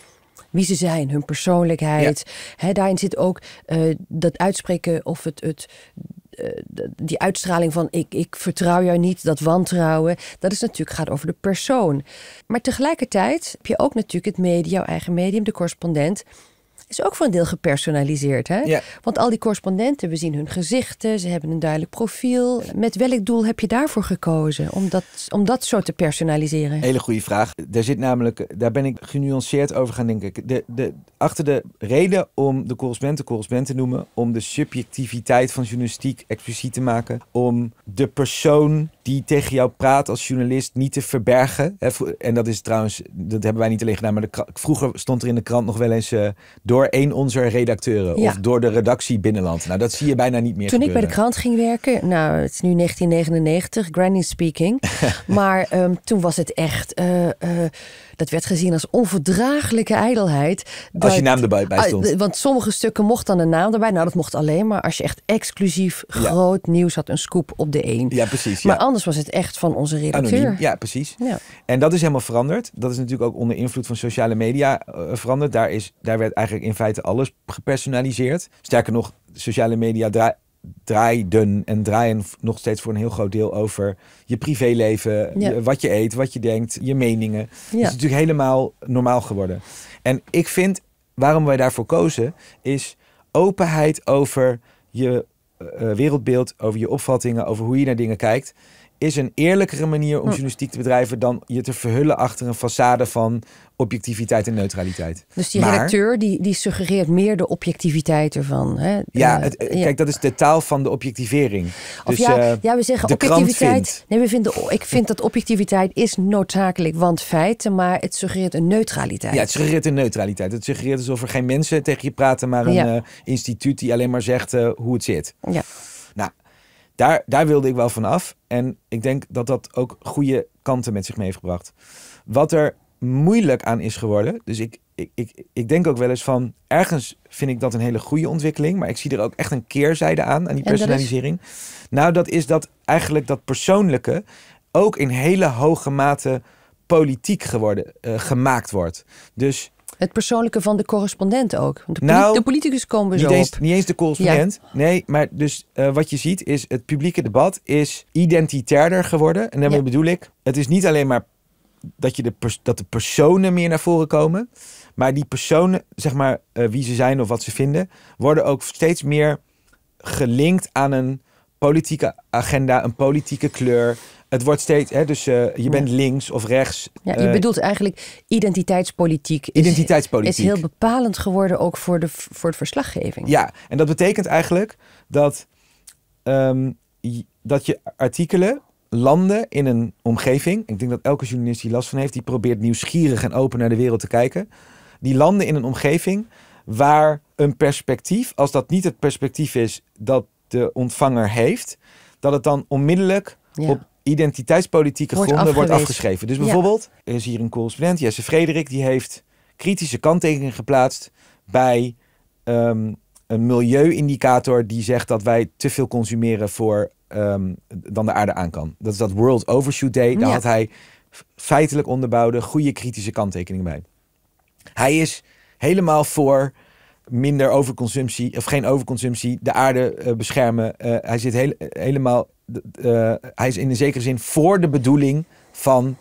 wie ze zijn, hun persoonlijkheid. Ja. daarin zit ook eh, dat uitspreken of het, het eh, die uitstraling van ik, ik vertrouw jou niet, dat wantrouwen, dat is natuurlijk gaat over de persoon. Maar tegelijkertijd heb je ook natuurlijk het medium, jouw eigen medium, de correspondent is ook voor een deel gepersonaliseerd. Hè? Want al die correspondenten, we zien hun gezichten, ze hebben een duidelijk profiel. Met welk doel heb je daarvoor gekozen om dat, om dat zo te personaliseren? Hele goede vraag. Daar, zit namelijk, daar ben ik genuanceerd over gaan denken. De, de, achter de reden om de correspondenten correspondent te noemen, om de subjectiviteit van journalistiek expliciet te maken, om de persoon die tegen jou praat als journalist niet te verbergen. En dat is trouwens, dat hebben wij niet alleen gedaan, maar de, vroeger stond er in de krant nog wel eens door eh, door één onze redacteuren of door de redactie Binnenland. Nou, dat zie je bijna niet meer. Toen ik bij de krant ging werken, nou, het is nu 1999, granny speaking. [laughs] maar ehm, toen was het echt. Eh, eh, dat werd gezien als onverdraaglijke ijdelheid. als je naam erbij bij ah, stond. want sommige stukken mocht dan een naam erbij. Nou, dat mocht alleen maar als je echt exclusief groot nieuws had. Een scoop op de een. Ja, precies. Maar anders was het echt van onze redacteur. Ja, precies. Ja. En dat is helemaal veranderd. Dat is natuurlijk ook onder invloed van sociale media eh, veranderd. Daar, is, daar werd eigenlijk in feite alles gepersonaliseerd. Sterker nog, sociale media draaiden en draaien nog steeds voor een heel groot deel over je privéleven, eh, wat je eet, wat je denkt, je meningen. Ja. Dat is natuurlijk helemaal normaal geworden. En ik vind, waarom wij daarvoor kozen, is openheid over je eh, eh, wereldbeeld, over je opvattingen, over hoe je naar dingen kijkt is een eerlijkere manier om hm. journalistiek te bedrijven dan je te verhullen achter een façade van objectiviteit en neutraliteit. Dus die redacteur die, die suggereert meer de objectiviteit ervan. Hè? Ja, eh, eh, kijk, dat is de taal van de objectivering. Dus, ja, eh, ja, we zeggen objectiviteit. Nee, we vinden, ik vind dat objectiviteit is noodzakelijk, want feiten, maar het suggereert een neutraliteit. Ja, het suggereert een neutraliteit. Het suggereert alsof er geen mensen tegen je praten, maar een instituut die alleen maar zegt hoe het zit. Ja. Nou, daar, daar wilde ik wel van af. En ik denk dat dat ook goede kanten met zich mee heeft gebracht. Wat er moeilijk aan is geworden. Dus ik, ik, ik, ik denk ook wel eens van. Ergens vind ik dat een hele goede ontwikkeling. Maar ik zie er ook echt een keerzijde aan. Aan die personalisering. Nou, dat is dat eigenlijk dat persoonlijke. ook in hele hoge mate politiek geworden, eh, gemaakt wordt. Dus het persoonlijke van de correspondent ook. De, nou, de politicus komen we zo eens, Niet eens de correspondent. Nee, maar dus eh, wat je ziet is... het publieke debat is identitairder geworden. En daarmee bedoel ik... het is niet alleen maar dat, je de dat de personen meer naar voren komen... maar die personen, zeg maar eh, wie ze zijn of wat ze vinden... worden ook steeds meer gelinkt aan een politieke agenda, een politieke kleur het wordt steeds, hè, dus eh, je bent links of rechts. Ja, je eh, bedoelt eigenlijk identiteitspolitiek. Is, identiteitspolitiek. Is heel bepalend geworden ook voor de voor het verslaggeving. Ja, en dat betekent eigenlijk dat, ehm, dat je artikelen landen in een omgeving. Ik denk dat elke journalist die last van heeft, die probeert nieuwsgierig en open naar de wereld te kijken. Die landen in een omgeving waar een perspectief, als dat niet het perspectief is dat de ontvanger heeft, dat het dan onmiddellijk op identiteitspolitieke gronden wordt afgeschreven. Dus bijvoorbeeld, er is hier een correspondent, Jesse Frederik, die heeft kritische kanttekeningen geplaatst bij um, een milieuindicator die zegt dat wij te veel consumeren voor ehm, dan de aarde aan kan. Dat is dat World Overshoot Day. Daar had hij feitelijk onderbouwde, goede kritische kanttekeningen bij. Hij is helemaal voor minder overconsumptie, of geen overconsumptie, de aarde eh, beschermen. Eh, hij zit eh, helemaal eh, hij is in een zekere zin voor de bedoeling van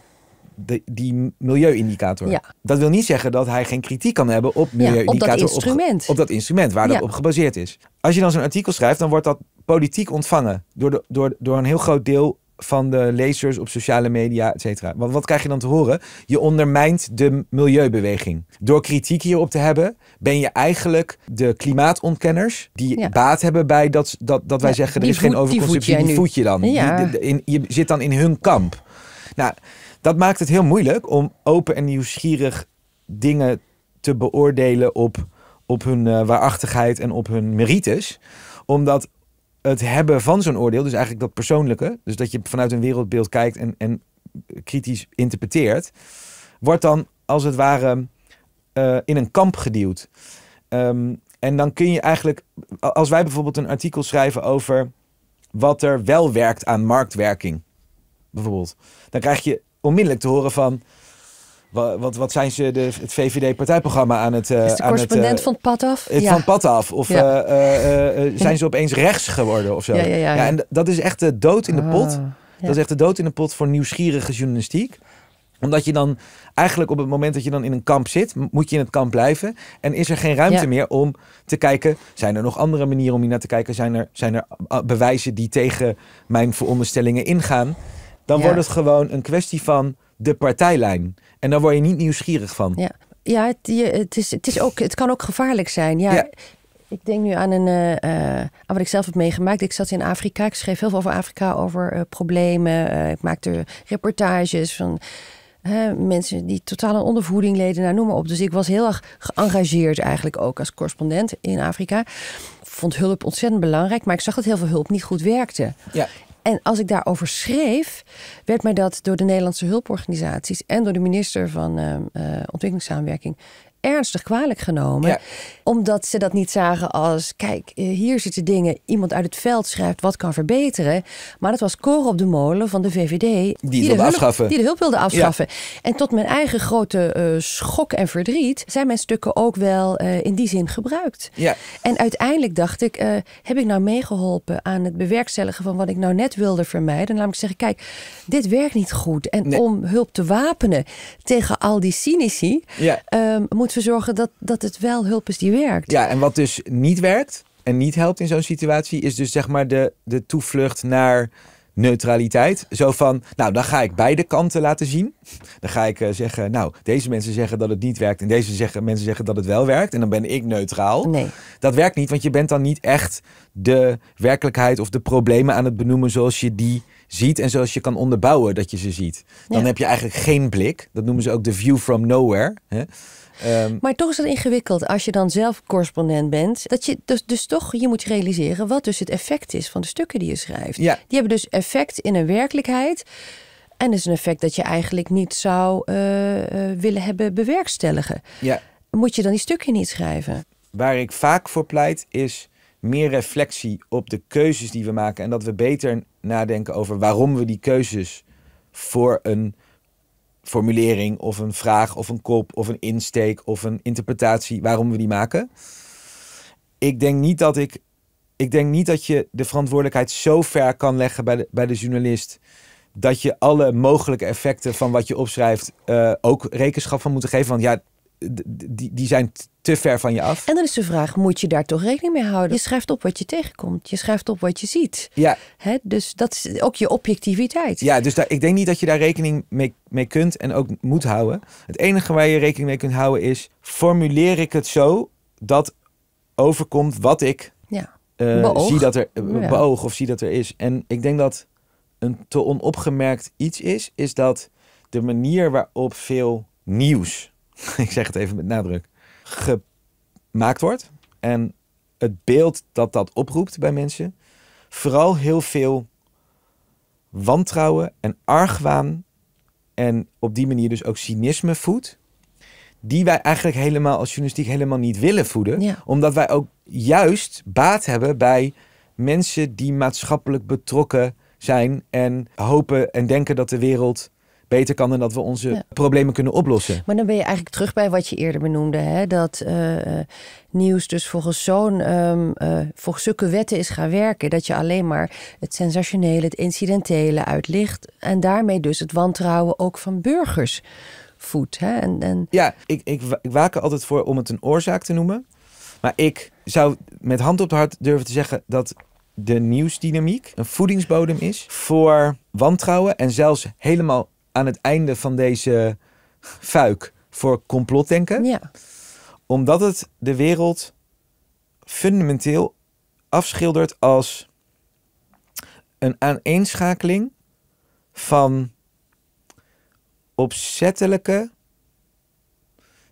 de, die milieuindicator. Dat wil niet zeggen dat hij geen kritiek kan hebben op milieuindicator. op dat instrument. Op, dat instrument waar dat op gebaseerd is. Als je dan zo'n artikel schrijft, dan wordt dat politiek ontvangen door, door, door een heel groot deel van de lezers op sociale media, et cetera. Want wat krijg je dan te horen? Je ondermijnt de milieubeweging. Door kritiek hierop te hebben, ben je eigenlijk de klimaatontkenners die baat hebben bij dat, dat, dat wij zeggen er is geen overconsumptie. Die voet je, dan. Ja. je zit dan in hun kamp. Nou, dat maakt het heel moeilijk om open en nieuwsgierig dingen te beoordelen op, op hun eh, waarachtigheid en op hun merites. Omdat het hebben van zo'n oordeel, dus eigenlijk dat persoonlijke, dus dat je vanuit een wereldbeeld kijkt en, en kritisch interpreteert, wordt dan als het ware eh, in een kamp geduwd. Ehm, en dan kun je eigenlijk, als wij bijvoorbeeld een artikel schrijven over wat er wel werkt aan marktwerking, bijvoorbeeld, dan krijg je onmiddellijk te horen van wat, wat, zijn ze de, het VVD-partijprogramma aan het... Eh, is de aan correspondent het, uh, van het pad af? Het, Van het pad af. Of eh, eh, zijn ze opeens rechts geworden of zo? Ja, ja en dat is echt de dood in de pot. Oh, dat is echt de dood in de pot voor nieuwsgierige journalistiek omdat je dan eigenlijk op het moment dat je dan in een kamp zit, moet je in het kamp blijven. En is er geen ruimte meer om te kijken, zijn er nog andere manieren om hier naar te kijken? Zijn er, zijn er bewijzen die tegen mijn veronderstellingen ingaan? Dan wordt het gewoon een kwestie van de partijlijn. En daar word je niet nieuwsgierig van. Ja, ja het, het, is, het, is ook, het kan ook gevaarlijk zijn. Ja, Ik denk nu aan, een, eh, eh, aan wat ik zelf heb meegemaakt. Ik zat in Afrika. Ik schreef heel veel over Afrika, over eh, problemen. ik maakte reportages van mensen die totale ondervoeding leden. Nou, noem maar op. Dus ik was heel erg geëngageerd eigenlijk ook als correspondent in Afrika. vond hulp ontzettend belangrijk. Maar ik zag dat heel veel hulp niet goed werkte. Ja. En als ik daarover schreef, werd mij dat door de Nederlandse hulporganisaties en door de minister van ehm, eh, Ontwikkelingssamenwerking ernstig kwalijk genomen. Omdat ze dat niet zagen als, kijk, eh, hier zitten dingen. Iemand uit het veld schrijft wat kan verbeteren. Maar dat was koren op de molen van de VVD. Die, de, hulp, die de hulp wilde afschaffen. En tot mijn eigen grote eh, schok en verdriet zijn mijn stukken ook wel eh, in die zin gebruikt. Ja. En uiteindelijk dacht ik, heb ik nou meegeholpen aan het bewerkstelligen van wat ik nou net wilde vermijden? Namelijk zeggen, kijk, dit werkt niet goed. En om hulp te wapenen tegen al die cynici, ja. um, ehm, moet we zorgen dat, dat het wel hulp is die werkt. Ja, en wat dus niet werkt en niet helpt in zo'n situatie, is dus zeg maar de, de toevlucht naar neutraliteit. Zo van, nou, dan ga ik beide kanten laten zien. Dan ga ik eh, zeggen, nou, deze mensen zeggen dat het niet werkt en deze zeggen, mensen zeggen dat het wel werkt. En dan ben ik neutraal. Nee. Dat werkt niet, want je bent dan niet echt de werkelijkheid of de problemen aan het benoemen zoals je die ziet en zoals je kan onderbouwen dat je ze ziet. Dan heb je eigenlijk geen blik. Dat noemen ze ook de view from nowhere. Hè? Ehm, maar toch is het ingewikkeld als je dan zelf correspondent bent. Dat je dus, dus toch, je moet realiseren wat dus het effect is van de stukken die je schrijft. Ja. Die hebben dus effect in een werkelijkheid. En dat is een effect dat je eigenlijk niet zou eh, eh, willen hebben bewerkstelligen. Ja. Moet je dan die stukken niet schrijven? Waar ik vaak voor pleit is meer reflectie op de keuzes die we maken. En dat we beter nadenken over waarom we die keuzes voor een formulering of een vraag of een kop of een insteek of een interpretatie waarom we die maken. Ik denk niet dat ik. Ik denk niet dat je de verantwoordelijkheid zo ver kan leggen bij de, bij de journalist. Dat je alle mogelijke effecten van wat je opschrijft eh, ook rekenschap van moet geven. Want ja, die, die zijn te ver van je af. En dan is de vraag, moet je daar toch rekening mee houden? Je schrijft op wat je tegenkomt. Je schrijft op wat je ziet. Ja. Hè? Dus dat is ook je objectiviteit. Ja, dus ik denk niet dat je daar rekening mee, mee kunt en ook moet houden. Het enige waar je rekening mee kunt houden is... formuleer ik het zo dat overkomt wat ik ja. Eh, zie dat er... Eh, beoog of zie dat er is. En ik denk dat een te onopgemerkt iets is... is dat de manier waarop veel nieuws [laughs] ik zeg het even met nadruk, gemaakt wordt. En het beeld dat dat oproept bij mensen, vooral heel veel wantrouwen en argwaan en op die manier dus ook cynisme voedt. Die wij eigenlijk helemaal als journalistiek helemaal niet willen voeden. Omdat wij ook juist baat hebben bij mensen die maatschappelijk betrokken zijn. En hopen en denken dat de wereld beter kan dan dat we onze problemen kunnen oplossen. Maar dan ben je eigenlijk terug bij wat je eerder benoemde. Hè? Dat eh, nieuws dus volgens zo'n ehm, eh, volgens zulke wetten is gaan werken. Dat je alleen maar het sensationele, het incidentele uitlicht. En daarmee dus het wantrouwen ook van burgers voedt. Hè? En, en... Ja, ik, ik, ik waak er altijd voor om het een oorzaak te noemen. Maar ik zou met hand op het hart durven te zeggen dat de nieuwsdynamiek een voedingsbodem is voor wantrouwen en zelfs helemaal aan het einde van deze fuik voor complotdenken. Ja. Omdat het de wereld fundamenteel afschildert als een aaneenschakeling van opzettelijke,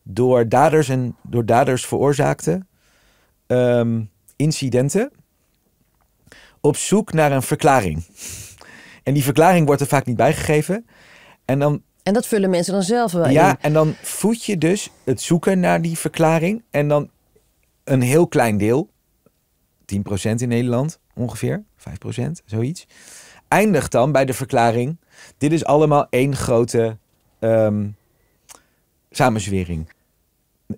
door daders en door daders veroorzaakte ehm, incidenten op zoek naar een verklaring. En die verklaring wordt er vaak niet bijgegeven. En dan en dat vullen mensen dan zelf wel in. ja, en dan voed je dus het zoeken naar die verklaring. En dan een heel klein deel, 10% in Nederland ongeveer, 5%, zoiets, eindigt dan bij de verklaring. Dit is allemaal één grote um, samenzwering.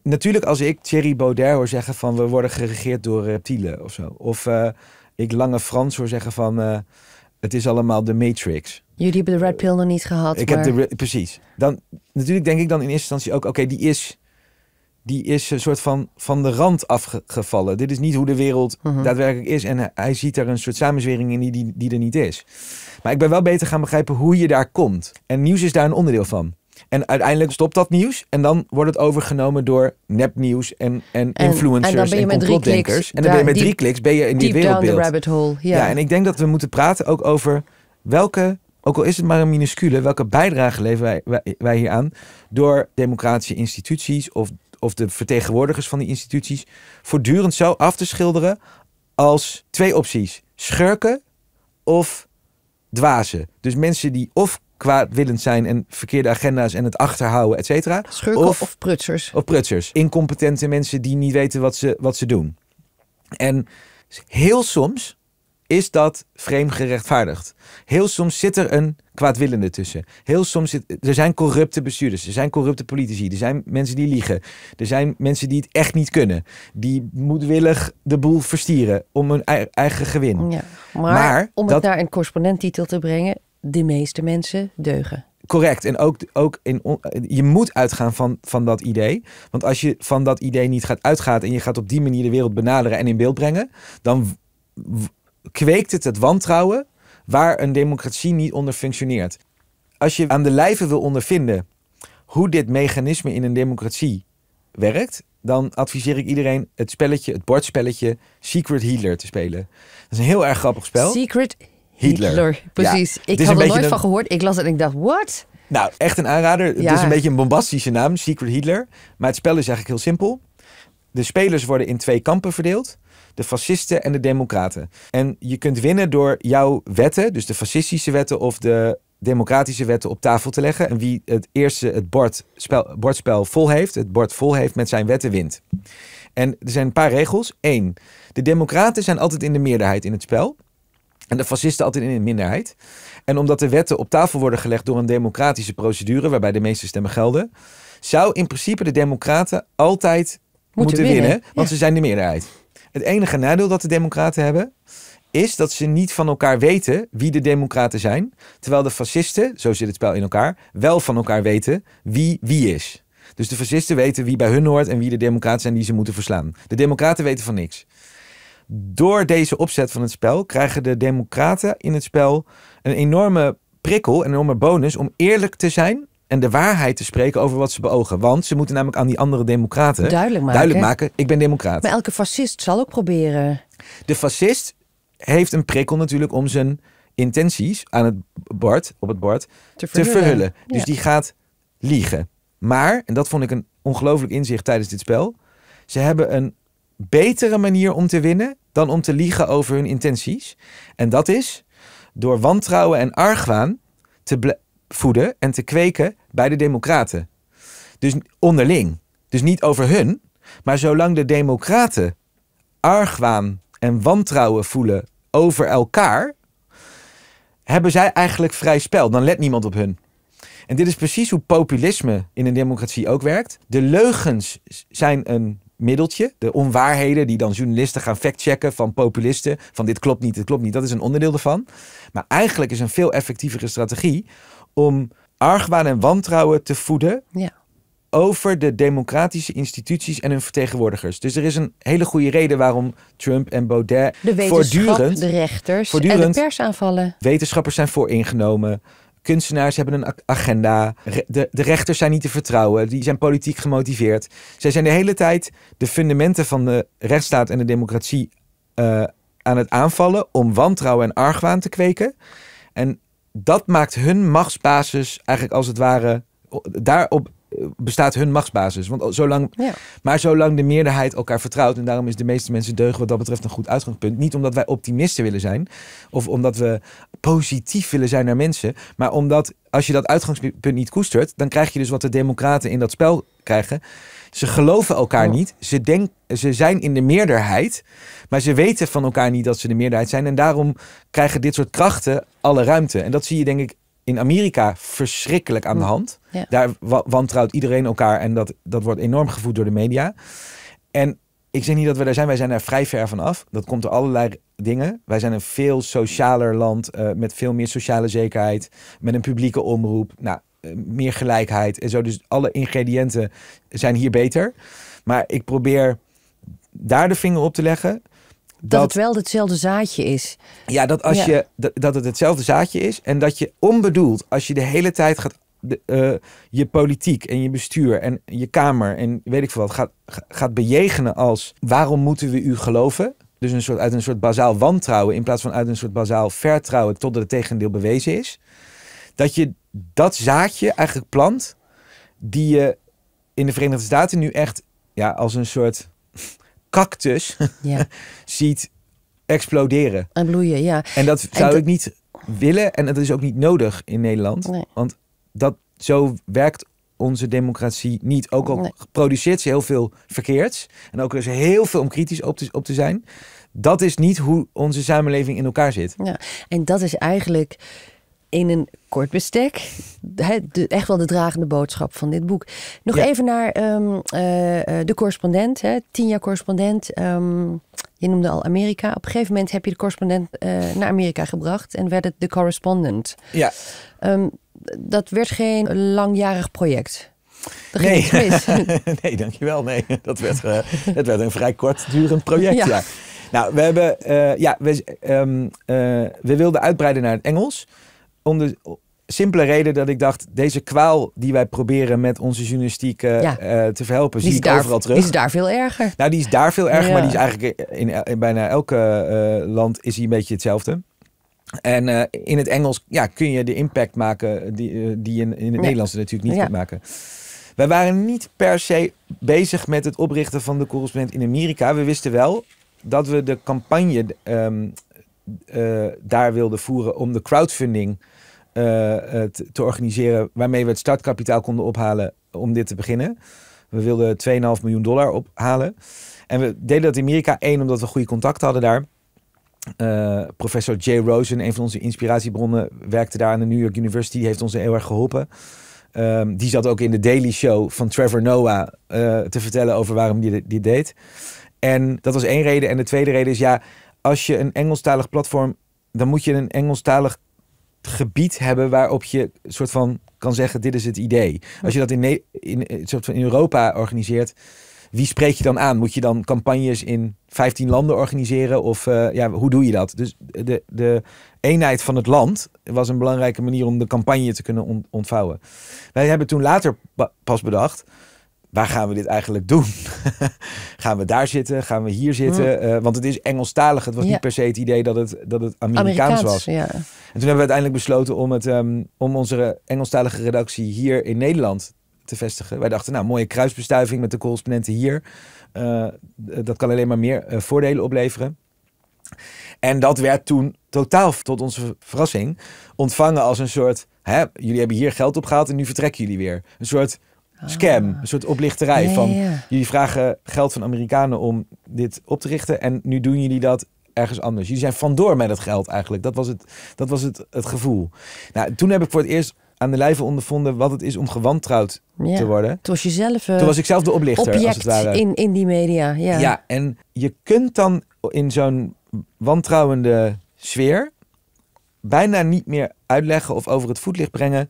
Natuurlijk als ik Thierry Baudet hoor zeggen van we worden geregeerd door reptielen eh, of zo. Of eh, ik Lange Frans hoor zeggen van... Eh, het is allemaal de Matrix. Jullie hebben de red pill nog niet gehad. Ik heb de precies. Dan natuurlijk denk ik dan in eerste instantie ook, oké, die is die is een soort van van de rand afgevallen. Dit is niet hoe de wereld mhm. daadwerkelijk is. En hij ziet daar een soort samenzwering in die, die er niet is. Maar ik ben wel beter gaan begrijpen hoe je daar komt. En nieuws is daar een onderdeel van. En uiteindelijk stopt dat nieuws. En dan wordt het overgenomen door nepnieuws en, en, influencers en, en En dan ben je met drie kliks ben je in die wereldbeeld. Down the rabbit hole. Ja, en ik denk dat we moeten praten ook over welke, ook al is het maar een minuscule, welke bijdrage leveren wij, wij, hier aan door democratische instituties of, of de vertegenwoordigers van die instituties voortdurend zo af te schilderen als twee opties. Schurken of dwazen. Dus mensen die of kwaadwillend zijn en verkeerde agenda's en het achterhouden, et cetera. Schurken of, prutsers. Of prutsers. Incompetente mensen die niet weten wat ze, wat ze doen. En heel soms is dat vreemd gerechtvaardigd. Heel soms zit er een kwaadwillende tussen. Heel soms zit, er zijn corrupte bestuurders, er zijn corrupte politici, er zijn mensen die liegen, er zijn mensen die het echt niet kunnen, die moedwillig de boel verstieren om hun eigen gewin. Ja, maar, om het naar een correspondenttitel te brengen, de meeste mensen deugen. Correct. En ook, ook in, je moet uitgaan van, van dat idee. Want als je van dat idee niet gaat uitgaan en je gaat op die manier de wereld benaderen en in beeld brengen, dan kweekt het het wantrouwen waar een democratie niet onder functioneert. Als je aan de lijve wil ondervinden hoe dit mechanisme in een democratie werkt, dan adviseer ik iedereen het spelletje, het bordspelletje Secret healer te spelen. Dat is een heel erg grappig spel. Secret Hitler. precies. Ik had er nooit van gehoord. Ik las het en ik dacht, what? Nou, echt een aanrader. Het is een beetje een bombastische naam, Secret Hitler. Maar het spel is eigenlijk heel simpel. De spelers worden in twee kampen verdeeld. De fascisten en de democraten. En je kunt winnen door jouw wetten, dus de fascistische wetten of de democratische wetten op tafel te leggen. En wie het eerste het bord bordspel vol heeft, het bord vol heeft met zijn wetten, wint. En er zijn een paar regels. Eén, de democraten zijn altijd in de meerderheid in het spel. En de fascisten altijd in een minderheid. En omdat de wetten op tafel worden gelegd door een democratische procedure, waarbij de meeste stemmen gelden, zou in principe de democraten altijd moeten, winnen, want ze zijn de meerderheid. Het enige nadeel dat de democraten hebben, is dat ze niet van elkaar weten wie de democraten zijn, terwijl de fascisten, zo zit het spel in elkaar, wel van elkaar weten wie wie is. Dus de fascisten weten wie bij hun hoort en wie de democraten zijn die ze moeten verslaan. De democraten weten van niks door deze opzet van het spel krijgen de democraten in het spel een enorme prikkel, een enorme bonus om eerlijk te zijn en de waarheid te spreken over wat ze beogen. Want ze moeten namelijk aan die andere democraten duidelijk maken, ik ben democraat. Maar elke fascist zal ook proberen. De fascist heeft een prikkel natuurlijk om zijn intenties aan het bord, op het bord te verhullen. Dus die gaat liegen. Maar, en dat vond ik een ongelooflijk inzicht tijdens dit spel, ze hebben een betere manier om te winnen dan om te liegen over hun intenties. En dat is door wantrouwen en argwaan te voeden en te kweken bij de Democraten. Dus onderling. Dus niet over hun, maar zolang de Democraten argwaan en wantrouwen voelen over elkaar, hebben zij eigenlijk vrij spel. Dan let niemand op hun. En dit is precies hoe populisme in een democratie ook werkt. De leugens zijn een middeltje. De onwaarheden die dan journalisten gaan factchecken van populisten. Van dit klopt niet, dit klopt niet. Dat is een onderdeel ervan. Maar eigenlijk is een veel effectievere strategie om argwaan en wantrouwen te voeden. Ja. Over de democratische instituties en hun vertegenwoordigers. Dus er is een hele goede reden waarom Trump en Baudet. De voortdurend, de rechters en de persaanvallen. Wetenschappers zijn vooringenomen. Kunstenaars hebben een agenda. De, de rechters zijn niet te vertrouwen. Die zijn politiek gemotiveerd. Zij zijn de hele tijd de fundamenten van de rechtsstaat en de democratie eh, aan het aanvallen. om wantrouwen en argwaan te kweken. En dat maakt hun machtsbasis eigenlijk als het ware. Daarop bestaat hun machtsbasis. Want zolang, Maar zolang de meerderheid elkaar vertrouwt, en daarom is de meeste mensen deugen wat dat betreft een goed uitgangspunt. Niet omdat wij optimisten willen zijn, of omdat we positief willen zijn naar mensen, maar omdat als je dat uitgangspunt niet koestert, dan krijg je dus wat de democraten in dat spel krijgen. Ze geloven elkaar niet. Ze, denk, ze zijn in de meerderheid. Maar ze weten van elkaar niet dat ze de meerderheid zijn. En daarom krijgen dit soort krachten alle ruimte. En dat zie je denk ik in Amerika verschrikkelijk aan de hm. hand. Daar wantrouwt iedereen elkaar en dat, dat wordt enorm gevoed door de media. En ik zeg niet dat we daar zijn, wij zijn er vrij ver van af. Dat komt door allerlei dingen. Wij zijn een veel socialer land eh, met veel meer sociale zekerheid, met een publieke omroep, nou, eh, meer gelijkheid en zo. Dus alle ingrediënten zijn hier beter. Maar ik probeer daar de vinger op te leggen dat, het wel hetzelfde zaadje is. Ja, dat, als Je, dat, dat het hetzelfde zaadje is. En dat je onbedoeld, als je de hele tijd gaat eh, je politiek en je bestuur en je kamer en weet ik veel wat gaat, gaat bejegenen als waarom moeten we u geloven? Dus een soort, uit een soort bazaal wantrouwen in plaats van uit een soort bazaal vertrouwen totdat het tegendeel bewezen is. Dat je dat zaadje eigenlijk plant die je in de Verenigde Staten nu echt ja, als een soort cactus [laughs] ja. [laughs] ziet exploderen. En bloeien, ja. En dat zou ik niet willen en dat is ook niet nodig in Nederland. Want dat, zo werkt onze democratie niet. Ook al nee. produceert ze heel veel verkeerds. En ook er is heel veel om kritisch op te, op te zijn. Dat is niet hoe onze samenleving in elkaar zit. Ja, en dat is eigenlijk in een kort bestek echt wel de dragende boodschap van dit boek. Nog even naar ehm, eh, eh, de correspondent, hè, tien jaar correspondent. Ehm, je noemde al Amerika. Op een gegeven moment heb je de correspondent eh, naar Amerika gebracht en werd het de correspondent. Ja. Ehm, dat werd geen langjarig project. nee. [laughs] nee, dankjewel. Nee, dat werd, uh, werd een vrij kortdurend project. Ja. Nou, we, hebben, ja, we, we wilden uitbreiden naar het Engels. Om de, simpele reden dat ik dacht, deze kwaal die wij proberen met onze journalistiek eh, te verhelpen, zie ik daar, overal terug. Die is daar veel erger. Nou, die is daar veel erger, maar die is eigenlijk in, in, bijna elke uh, land is een beetje hetzelfde. En eh, in het Engels ja, kun je de impact maken die, die je in, in het Nederlands natuurlijk niet kunt maken. Wij waren niet per se bezig met het oprichten van de correspondent in Amerika. We wisten wel dat we de campagne ehm, daar wilden voeren om de crowdfunding eh, eh, te, te organiseren waarmee we het startkapitaal konden ophalen om dit te beginnen. We wilden 2,5 miljoen dollar ophalen. En we deden dat in Amerika. één omdat we goede contacten hadden daar. Eh, professor Jay Rosen, een van onze inspiratiebronnen, werkte daar aan de New York University. Heeft ons heel erg geholpen. Ehm, die zat ook in de Daily Show van Trevor Noah te vertellen over waarom die dit deed. En dat was één reden. En de tweede reden is ja, als je een Engelstalig platform, dan moet je een Engelstalig gebied hebben waarop je soort van kan zeggen: dit is het idee. Als je dat in, in, eh, soort van in Europa organiseert, wie spreek je dan aan? Moet je dan campagnes in 15 landen organiseren? Of eh, ja, hoe doe je dat? Dus de, de eenheid van het land was een belangrijke manier om de campagne te kunnen ontvouwen. Wij hebben toen later pas bedacht waar gaan we dit eigenlijk doen? [laughs] gaan we daar zitten? Gaan we hier zitten? Mm. Eh, want het is Engelstalig. Het was niet per se het idee dat het, dat het Amerikaans, was. Ja. En toen hebben we uiteindelijk besloten om, het, ehm, om onze Engelstalige redactie hier in Nederland te vestigen. Wij dachten, nou, mooie kruisbestuiving met de correspondenten hier. Eh, eh, dat kan alleen maar meer voordelen opleveren. En dat werd toen totaal tot onze verrassing ontvangen als een soort... Hè, jullie hebben hier geld opgehaald en nu vertrekken jullie weer. Een soort Ah. scam, een soort oplichterij. van jullie vragen geld van Amerikanen om dit op te richten. En nu doen jullie dat ergens anders. Jullie zijn vandoor met het geld eigenlijk. Dat was het, dat was het, het gevoel. Nou, toen heb ik voor het eerst aan de lijve ondervonden wat het is om gewantrouwd te worden. Toen was eh, toen was ik zelf de oplichter. als het ware. In, in die media. Ja. ja, en je kunt dan in zo'n wantrouwende sfeer bijna niet meer uitleggen of over het voetlicht brengen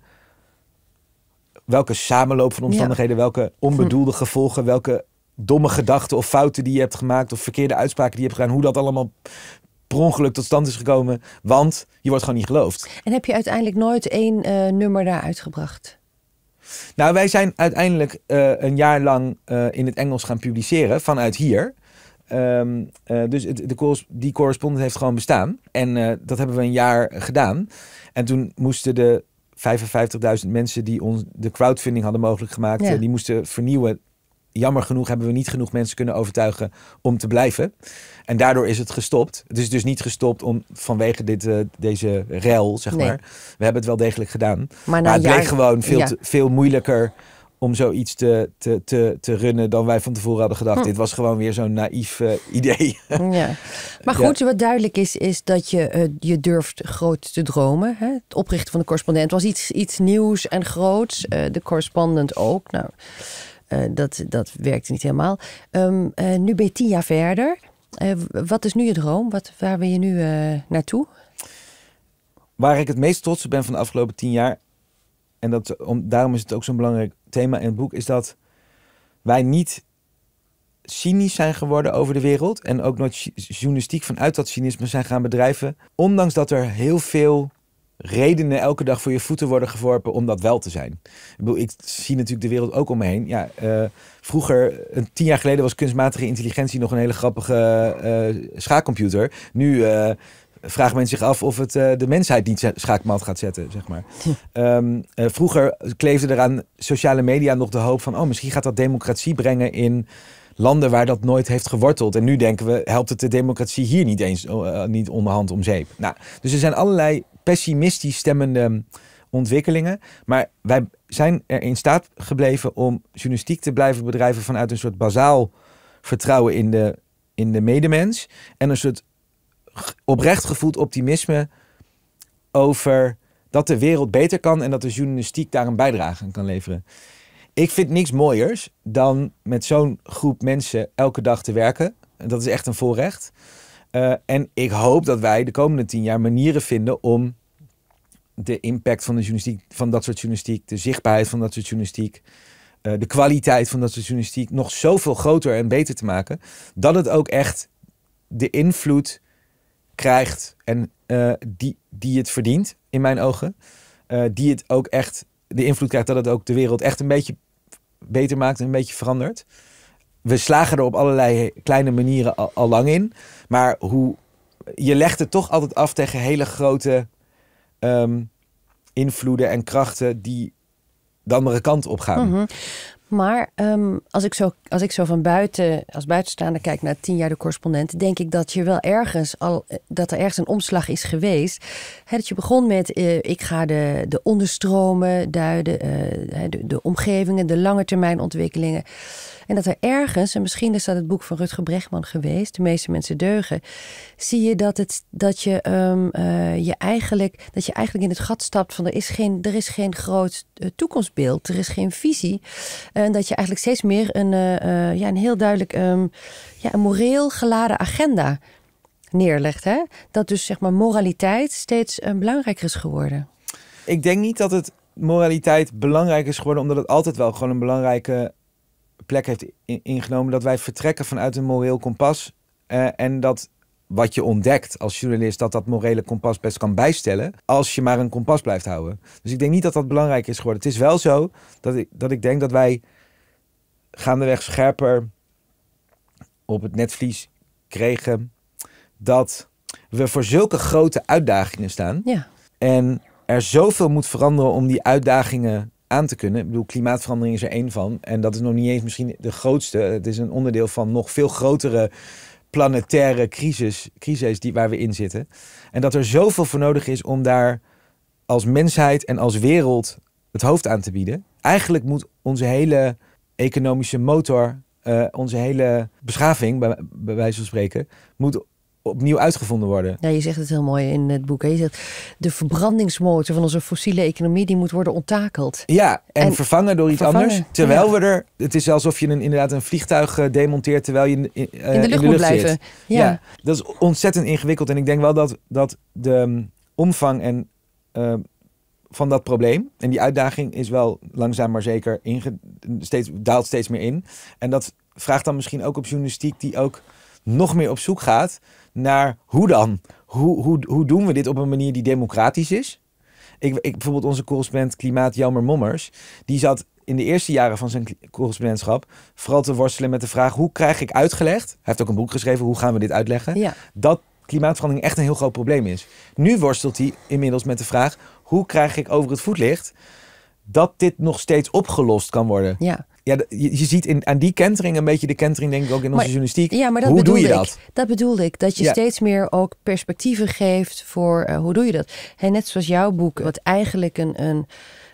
welke samenloop van omstandigheden, welke onbedoelde gevolgen, welke domme gedachten of fouten die je hebt gemaakt of verkeerde uitspraken die je hebt gedaan, hoe dat allemaal per ongeluk tot stand is gekomen, want je wordt gewoon niet geloofd. En heb je uiteindelijk nooit één eh, nummer daar uitgebracht? Nou, wij zijn uiteindelijk eh, een jaar lang eh, in het Engels gaan publiceren vanuit hier. Ehm, dus de, die correspondent heeft gewoon bestaan. En dat hebben we een jaar gedaan. En toen moesten de 55.000 mensen die ons de crowdfunding hadden mogelijk gemaakt, die moesten vernieuwen. Jammer genoeg hebben we niet genoeg mensen kunnen overtuigen om te blijven. En daardoor is het gestopt. Het is dus niet gestopt om, vanwege dit, eh, deze rel, zeg maar. We hebben het wel degelijk gedaan. Maar, het jaar... bleek gewoon veel, veel moeilijker om zoiets te, te, te, te runnen dan wij van tevoren hadden gedacht. Hm. Dit was gewoon weer zo'n naïef eh, idee. [laughs] ja. Maar goed, wat duidelijk is, is dat je, eh, je durft groot te dromen. Hè? Het oprichten van de correspondent was iets, iets nieuws en groots. Eh, de correspondent ook. Nou, dat, dat werkte niet helemaal. Ehm, nu ben je tien jaar verder. wat is nu je droom? Wat, waar ben je nu naartoe? Waar ik het meest trots op ben van de afgelopen tien jaar. En dat, om, daarom is het ook zo'n belangrijk thema in het boek is dat wij niet cynisch zijn geworden over de wereld. En ook nooit journalistiek vanuit dat cynisme zijn gaan bedrijven. Ondanks dat er heel veel redenen elke dag voor je voeten worden geworpen om dat wel te zijn. Ik, bedoel, ik zie natuurlijk de wereld ook om me heen. Ja, eh, vroeger, een tien jaar geleden, was kunstmatige intelligentie nog een hele grappige uh, schaakcomputer. Nu eh, vraagt men zich af of het eh, de mensheid niet schaakmat gaat zetten, zeg maar. Ehm, eh, vroeger kleefde er aan sociale media nog de hoop van... oh, misschien gaat dat democratie brengen in landen waar dat nooit heeft geworteld. En nu denken we, helpt het de democratie hier niet eens oh, eh, niet onderhand om zeep? Nou, dus er zijn allerlei pessimistisch stemmende ontwikkelingen. Maar wij zijn er in staat gebleven om journalistiek te blijven bedrijven... vanuit een soort bazaal vertrouwen in de, in de medemens. En een soort oprecht gevoeld optimisme over dat de wereld beter kan en dat de journalistiek daar een bijdrage aan kan leveren. Ik vind niks mooiers dan met zo'n groep mensen elke dag te werken. Dat is echt een voorrecht. Eh, en ik hoop dat wij de komende tien jaar manieren vinden om de impact van de journalistiek, van dat soort journalistiek, de zichtbaarheid van dat soort journalistiek, eh, de kwaliteit van dat soort journalistiek nog zoveel groter en beter te maken. Dat het ook echt de invloed krijgt en eh, die, die het verdient, in mijn ogen. Eh, die het ook echt de invloed krijgt dat het ook de wereld echt een beetje beter maakt en een beetje verandert. We slagen er op allerlei kleine manieren al, al lang in. Maar hoe, je legt het toch altijd af tegen hele grote ehm, invloeden en krachten die de andere kant op gaan. Mm maar ehm, als, ik zo, als ik zo van buiten, als buitenstaander kijk naar tien jaar de correspondent, denk ik dat je wel ergens al eh, dat er ergens een omslag is geweest. dat je begon met eh, ik ga de, de onderstromen duiden, eh, de, de omgevingen, de lange termijn ontwikkelingen. En dat er ergens, en misschien is dat het boek van Rutger Bregman geweest, De meeste mensen deugen, zie je dat, het, dat, je, um, je eigenlijk, dat je eigenlijk in het gat stapt van er is geen, er is geen groot eh, toekomstbeeld, er is geen visie. En dat je eigenlijk steeds meer een, eh, ja, een heel duidelijk ehm, ja, een moreel geladen agenda neerlegt. Hè? Dat dus zeg maar moraliteit steeds belangrijker is geworden. Ik denk niet dat het moraliteit belangrijk is geworden, omdat het altijd wel gewoon een belangrijke plek heeft ingenomen dat wij vertrekken vanuit een moreel kompas. Eh, en dat wat je ontdekt als journalist, dat dat morele kompas best kan bijstellen. Als je maar een kompas blijft houden. Dus ik denk niet dat dat belangrijk is geworden. Het is wel zo dat ik, dat ik denk dat wij gaandeweg scherper op het netvlies kregen dat we voor zulke grote uitdagingen staan. Ja. En er zoveel moet veranderen om die uitdagingen aan te kunnen. Ik bedoel, klimaatverandering is er één van. En dat is nog niet eens misschien de grootste. Het is een onderdeel van nog veel grotere planetaire crisis, crises die, waar we in zitten. En dat er zoveel voor nodig is om daar als mensheid en als wereld het hoofd aan te bieden. Eigenlijk moet onze hele economische motor, eh, onze hele beschaving, bij, bij wijze van spreken, moet opnieuw uitgevonden worden. Ja, je zegt het heel mooi in het boek. Hè? Je zegt de verbrandingsmotor van onze fossiele economie die moet worden onttakeld. Ja, en, vervangen door iets anders. Terwijl we er, het is alsof je een, inderdaad een vliegtuig eh, demonteert terwijl je eh, in, de lucht, in de lucht moet blijven. Ja. dat is ontzettend ingewikkeld en ik denk wel dat, dat de mm, omvang en eh, van dat probleem. En die uitdaging is wel langzaam maar zeker steeds, daalt steeds meer in. En dat vraagt dan misschien ook op journalistiek die ook nog meer op zoek gaat naar hoe dan? Hoe, hoe, hoe doen we dit op een manier die democratisch is? Ik, ik, bijvoorbeeld onze correspondent Klimaat Jammer Mommers, die zat in de eerste jaren van zijn correspondentschap vooral te worstelen met de vraag hoe krijg ik uitgelegd, hij heeft ook een boek geschreven, hoe gaan we dit uitleggen, dat klimaatverandering echt een heel groot probleem is. Nu worstelt hij inmiddels met de vraag hoe krijg ik over het voetlicht dat dit nog steeds opgelost kan worden. Ja ja, je, je ziet in, aan die kentering een beetje de kentering, denk ik, ook in onze journalistiek. hoe doe je dat? Dat bedoelde ik. Dat je steeds meer ook perspectieven geeft voor eh, hoe doe je dat. net zoals jouw boek, wat eigenlijk een, een,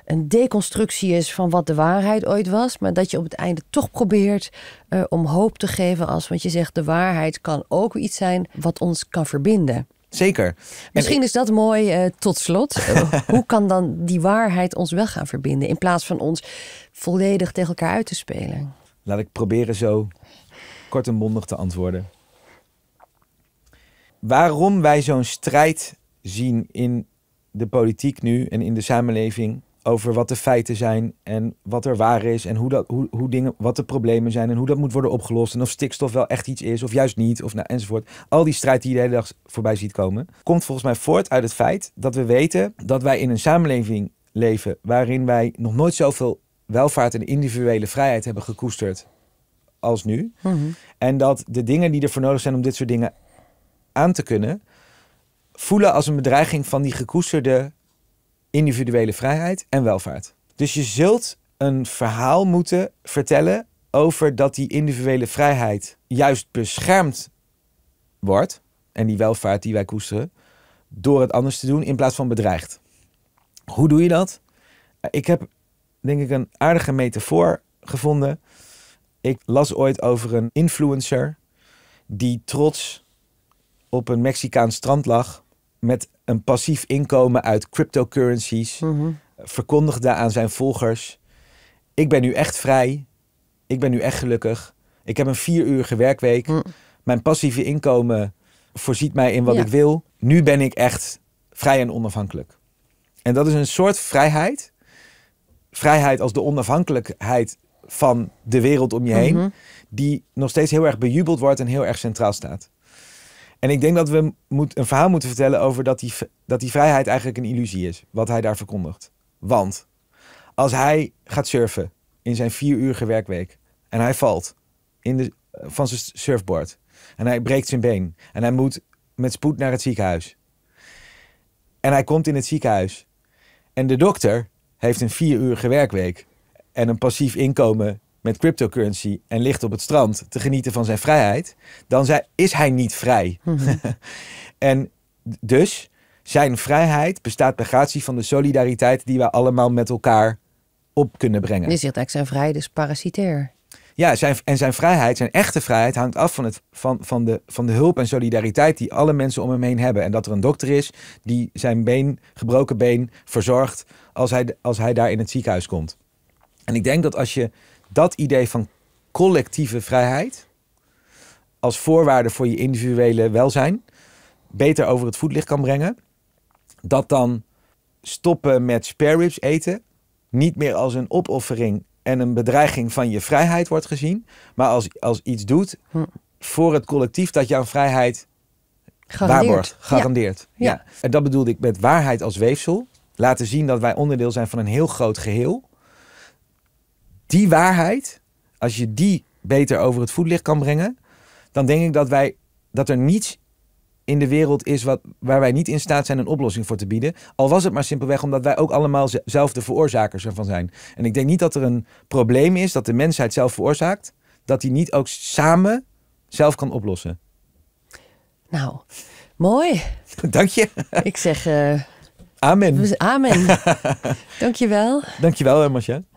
een deconstructie is van wat de waarheid ooit was. Maar dat je op het einde toch probeert eh, om hoop te geven als, want je zegt, de waarheid kan ook iets zijn wat ons kan verbinden. Zeker. Misschien is dat mooi eh, tot slot. [laughs] hoe kan dan die waarheid ons wel gaan verbinden in plaats van ons volledig tegen elkaar uit te spelen? Laat ik proberen zo kort en bondig te antwoorden. Waarom wij zo'n strijd zien in de politiek nu en in de samenleving over wat de feiten zijn en wat er waar is en hoe dat, hoe, hoe dingen, wat de problemen zijn en hoe dat moet worden opgelost en of stikstof wel echt iets is of juist niet of nou, enzovoort. Al die strijd die je de hele dag voorbij ziet komen, komt volgens mij voort uit het feit dat we weten dat wij in een samenleving leven waarin wij nog nooit zoveel welvaart en individuele vrijheid hebben gekoesterd als nu. Mhm. En dat de dingen die ervoor nodig zijn om dit soort dingen aan te kunnen, voelen als een bedreiging van die gekoesterde individuele vrijheid en welvaart. Dus je zult een verhaal moeten vertellen over dat die individuele vrijheid juist beschermd wordt en die welvaart die wij koesteren door het anders te doen in plaats van bedreigd. Hoe doe je dat? Ik heb denk ik een aardige metafoor gevonden. Ik las ooit over een influencer die trots op een Mexicaans strand lag met een passief inkomen uit cryptocurrencies. Mhm. Verkondigde aan zijn volgers: Ik ben nu echt vrij. Ik ben nu echt gelukkig. Ik heb een vieruurige werkweek. Mm. Mijn passieve inkomen voorziet mij in wat ik wil. Nu ben ik echt vrij en onafhankelijk. En dat is een soort vrijheid. Vrijheid als de onafhankelijkheid van de wereld om je heen. Mhm. Die nog steeds heel erg bejubeld wordt en heel erg centraal staat. En ik denk dat we moet, een verhaal moeten vertellen over dat die, dat die vrijheid eigenlijk een illusie is. Wat hij daar verkondigt. Want als hij gaat surfen in zijn uurige werkweek. En hij valt in de, van zijn surfboard. En hij breekt zijn been. En hij moet met spoed naar het ziekenhuis. En hij komt in het ziekenhuis. En de dokter heeft een vierurige werkweek. En een passief inkomen met cryptocurrency en ligt op het strand te genieten van zijn vrijheid, dan is hij niet vrij. Mhm. [laughs] en dus zijn vrijheid bestaat bij gratie van de solidariteit die we allemaal met elkaar op kunnen brengen. Je zegt eigenlijk zijn vrijheid is parasitair. Ja, zijn, en zijn vrijheid, zijn echte vrijheid, hangt af van, het, van, van, de, van de hulp en solidariteit die alle mensen om hem heen hebben. En dat er een dokter is die zijn been, gebroken been verzorgt als hij, als hij daar in het ziekenhuis komt. En ik denk dat als je dat idee van collectieve vrijheid als voorwaarde voor je individuele welzijn beter over het voetlicht kan brengen. Dat dan stoppen met spare ribs eten niet meer als een opoffering en een bedreiging van je vrijheid wordt gezien, maar als, als iets doet hm. voor het collectief dat jouw vrijheid waar waarborgt, garandeert. ja. En dat bedoelde ik met waarheid als weefsel. Laten zien dat wij onderdeel zijn van een heel groot geheel die waarheid, als je die beter over het voetlicht kan brengen, dan denk ik dat wij dat er niets in de wereld is wat, waar wij niet in staat zijn een oplossing voor te bieden. Al was het maar simpelweg omdat wij ook allemaal zelf de veroorzakers ervan zijn. En ik denk niet dat er een probleem is dat de mensheid zelf veroorzaakt, dat die niet ook samen zelf kan oplossen. Nou, mooi. [laughs] Dank je. Ik zeg. Eh, amen. Amen. [laughs] Dank je wel. Dank je wel, eh, Marcia.